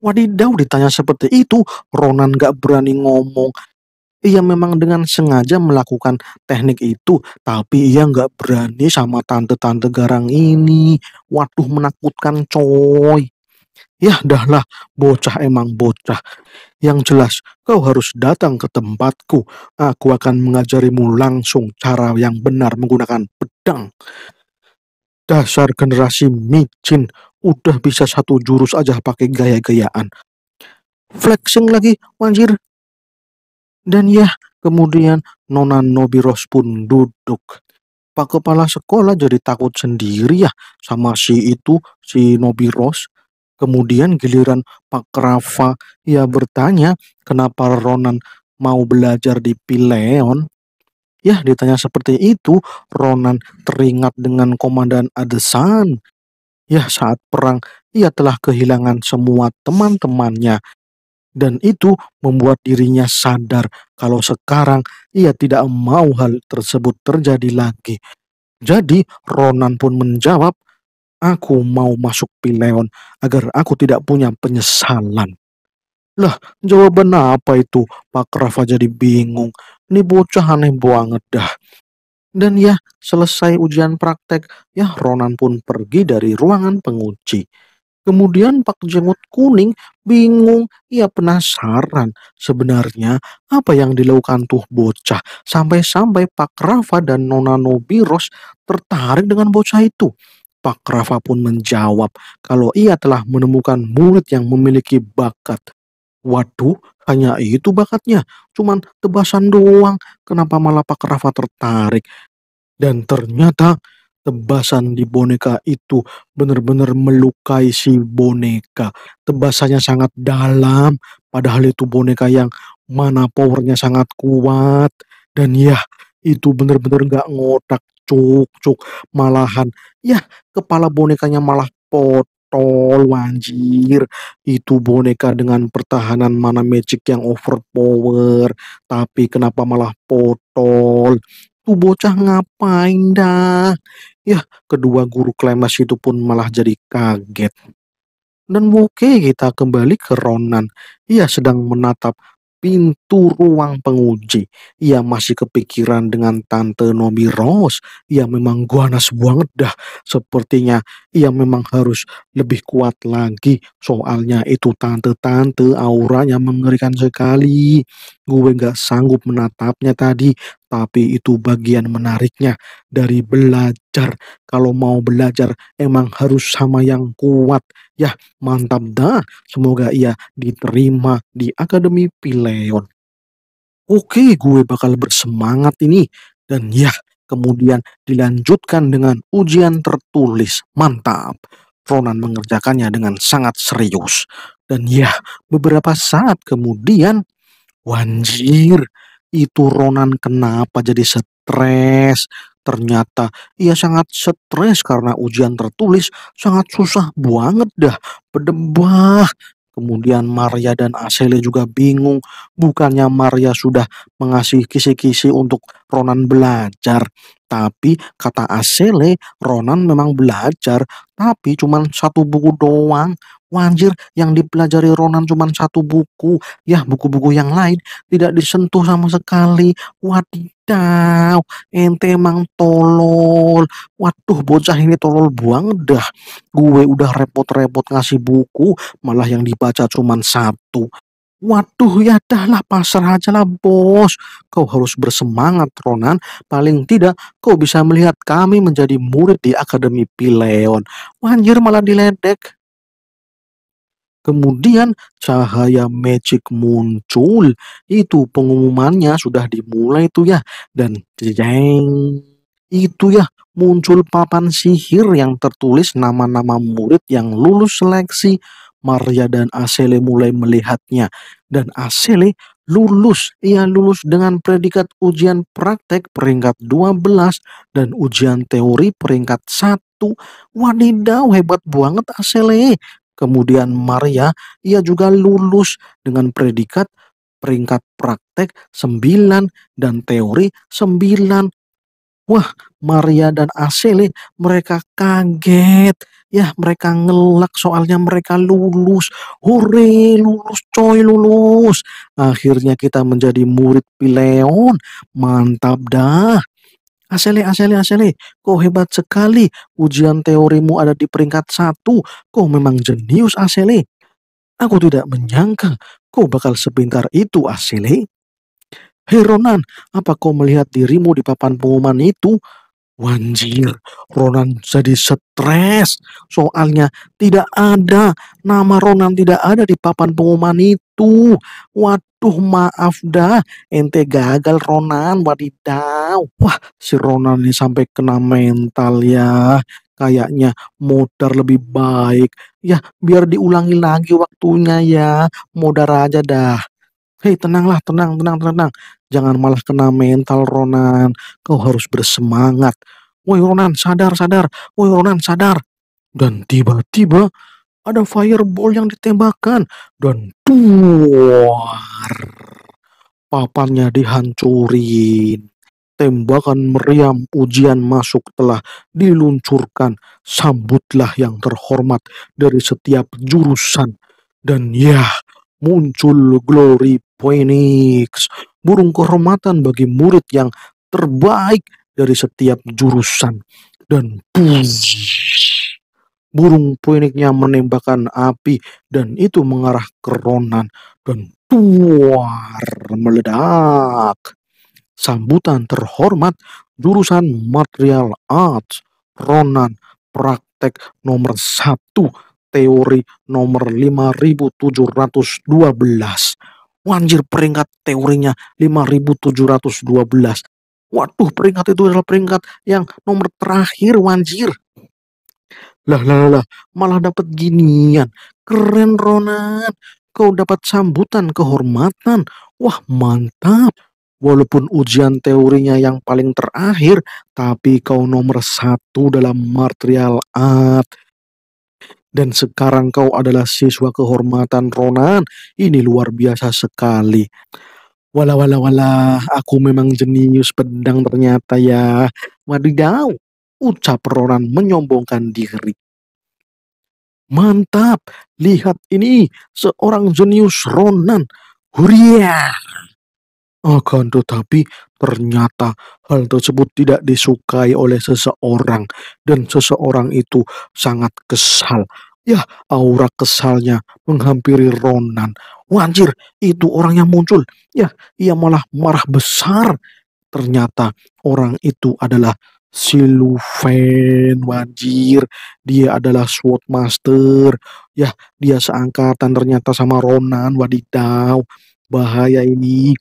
Wadidaw ditanya seperti itu, Ronan gak berani ngomong. Ia memang dengan sengaja melakukan teknik itu, tapi ia gak berani sama tante-tante garang ini. Waduh, menakutkan coy. Yah dahlah, bocah emang bocah. Yang jelas, kau harus datang ke tempatku. Aku akan mengajarimu langsung cara yang benar menggunakan pedang. Dasar generasi micin, udah bisa satu jurus aja pakai gaya-gayaan. Flexing lagi, manjir. Dan ya, kemudian Nona Nobiros pun duduk. Pak Kepala Sekolah jadi takut sendiri ya sama si itu, si Nobiros. Kemudian giliran Pak Rafa ia ya bertanya kenapa Ronan mau belajar di Pileon. Ya, ditanya seperti itu, Ronan teringat dengan Komandan Adesan. Ya, saat perang, ia telah kehilangan semua teman-temannya. Dan itu membuat dirinya sadar kalau sekarang ia tidak mau hal tersebut terjadi lagi. Jadi, Ronan pun menjawab, Aku mau masuk Pileon agar aku tidak punya penyesalan. Lah, jawaban apa itu? Pak Rafa jadi bingung. Ini bocah aneh banget dah. Dan ya, selesai ujian praktek, ya Ronan pun pergi dari ruangan penguji. Kemudian Pak Jenggot Kuning bingung, ia penasaran sebenarnya apa yang dilakukan tuh bocah sampai-sampai Pak Rafa dan Nona Nobiros tertarik dengan bocah itu. Pak Rafa pun menjawab kalau ia telah menemukan murid yang memiliki bakat Waduh, hanya itu bakatnya. Cuman tebasan doang. Kenapa malah Pak Rafa tertarik? Dan ternyata tebasan di boneka itu benar-benar melukai si boneka. Tebasannya sangat dalam, padahal itu boneka yang mana powernya sangat kuat. Dan ya, itu benar-benar gak ngotak, cuk-cuk, malahan. Ya, kepala bonekanya malah pot tol Wanjir Itu boneka dengan pertahanan mana magic yang overpower. Tapi kenapa malah potol? Tuh bocah ngapain dah? Ya, kedua guru klemas itu pun malah jadi kaget. Dan oke kita kembali ke Ronan. Ia sedang menatap pintu ruang penguji. Ia masih kepikiran dengan Tante Nomi Rose. Ia memang guanas banget dah. Sepertinya ia memang harus lebih kuat lagi. Soalnya itu tante-tante auranya mengerikan sekali. Gue gak sanggup menatapnya tadi tapi itu bagian menariknya dari belajar. Kalau mau belajar, emang harus sama yang kuat. Ya, mantap dah. Semoga ia diterima di Akademi Pileon. Oke, gue bakal bersemangat ini. Dan ya, kemudian dilanjutkan dengan ujian tertulis. Mantap. Ronan mengerjakannya dengan sangat serius. Dan ya, beberapa saat kemudian, wanjir, itu Ronan kenapa jadi stres? Ternyata ia sangat stres karena ujian tertulis sangat susah banget dah. pedebah. Kemudian Maria dan Asele juga bingung. Bukannya Maria sudah mengasih kisi-kisi untuk Ronan belajar. Tapi kata Asele, Ronan memang belajar, tapi cuma satu buku doang. Wanjir, yang dipelajari Ronan cuma satu buku. Ya, buku-buku yang lain tidak disentuh sama sekali. Wadidaw, ente emang tolol. Waduh, bocah ini tolol buang dah. Gue udah repot-repot ngasih buku, malah yang dibaca cuma satu. Waduh ya dahlah pasrah lah bos. Kau harus bersemangat Ronan. Paling tidak kau bisa melihat kami menjadi murid di Akademi Pileon. Wanjir malah diledek. Kemudian cahaya magic muncul. Itu pengumumannya sudah dimulai tuh ya. Dan jeng itu ya muncul papan sihir yang tertulis nama-nama murid yang lulus seleksi Maria dan Asele mulai melihatnya. Dan Asele lulus. Ia lulus dengan predikat ujian praktek peringkat 12 dan ujian teori peringkat 1. Wadidaw, hebat banget Asele. Kemudian Maria, ia juga lulus dengan predikat peringkat praktek 9 dan teori 9. Wah, Maria dan Asele mereka kaget Ya, mereka ngelak soalnya mereka lulus. Hore, lulus coy, lulus. Akhirnya kita menjadi murid Pileon. Mantap dah. Asele, asele, asele, kau hebat sekali. Ujian teorimu ada di peringkat satu. Kau memang jenius, Asele. Aku tidak menyangka kau bakal sepintar itu, Asele. Heronan, apa kau melihat dirimu di papan pengumuman itu? Wanjir, Ronan jadi stres. Soalnya tidak ada nama Ronan tidak ada di papan pengumuman itu. Waduh, maaf dah, ente gagal Ronan, wadidaw. Wah, si Ronan ini sampai kena mental ya. Kayaknya modar lebih baik. Ya, biar diulangi lagi waktunya ya. Modar aja dah. Hei tenanglah, tenang, tenang, tenang. Jangan malah kena mental Ronan. Kau harus bersemangat. Woi Ronan, sadar, sadar. Woi Ronan, sadar. Dan tiba-tiba ada fireball yang ditembakkan. Dan duar. Papannya dihancurin. Tembakan meriam ujian masuk telah diluncurkan. Sambutlah yang terhormat dari setiap jurusan. Dan ya, muncul glory Phoenix, burung kehormatan bagi murid yang terbaik dari setiap jurusan. Dan boom, burung phoenixnya menembakkan api dan itu mengarah ke Ronan dan tuar meledak. Sambutan terhormat jurusan Material Arts Ronan praktek nomor satu teori nomor 5712 Wanjir peringkat teorinya 5712. Waduh peringkat itu adalah peringkat yang nomor terakhir wanjir. Lah lah lah malah dapat ginian. Keren Ronan. Kau dapat sambutan kehormatan. Wah mantap. Walaupun ujian teorinya yang paling terakhir, tapi kau nomor satu dalam martial art dan sekarang kau adalah siswa kehormatan Ronan. Ini luar biasa sekali. Wala wala wala, aku memang jenius pedang ternyata ya. Wadidaw, ucap Ronan menyombongkan diri. Mantap, lihat ini seorang jenius Ronan. Huriah! Akan tetapi, ternyata hal tersebut tidak disukai oleh seseorang, dan seseorang itu sangat kesal. Ya, aura kesalnya menghampiri Ronan. Wanjir, itu orang yang muncul. Ya, ia malah marah besar. Ternyata orang itu adalah Silufen wajir, dia adalah Swordmaster. Ya, dia seangkatan ternyata sama Ronan, wadidaw, bahaya ini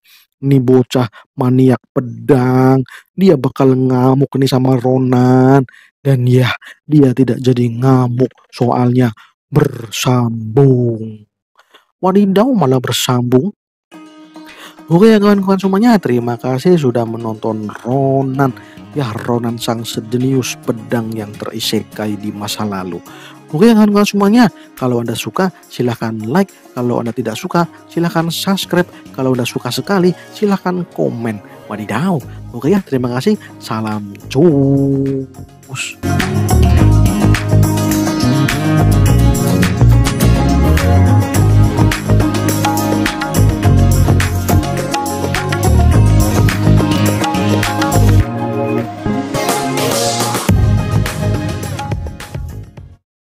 nih bocah maniak pedang, dia bakal ngamuk nih sama Ronan. Dan ya, dia tidak jadi ngamuk soalnya bersambung. Wadidaw malah bersambung. Oke ya kawan-kawan semuanya, terima kasih sudah menonton Ronan. Ya Ronan sang sejenius pedang yang terisekai di masa lalu. Oke kawan-kawan semuanya, kalau Anda suka silahkan like, kalau Anda tidak suka silahkan subscribe, kalau Anda suka sekali silahkan komen. Wadidaw, oke ya terima kasih, salam cus.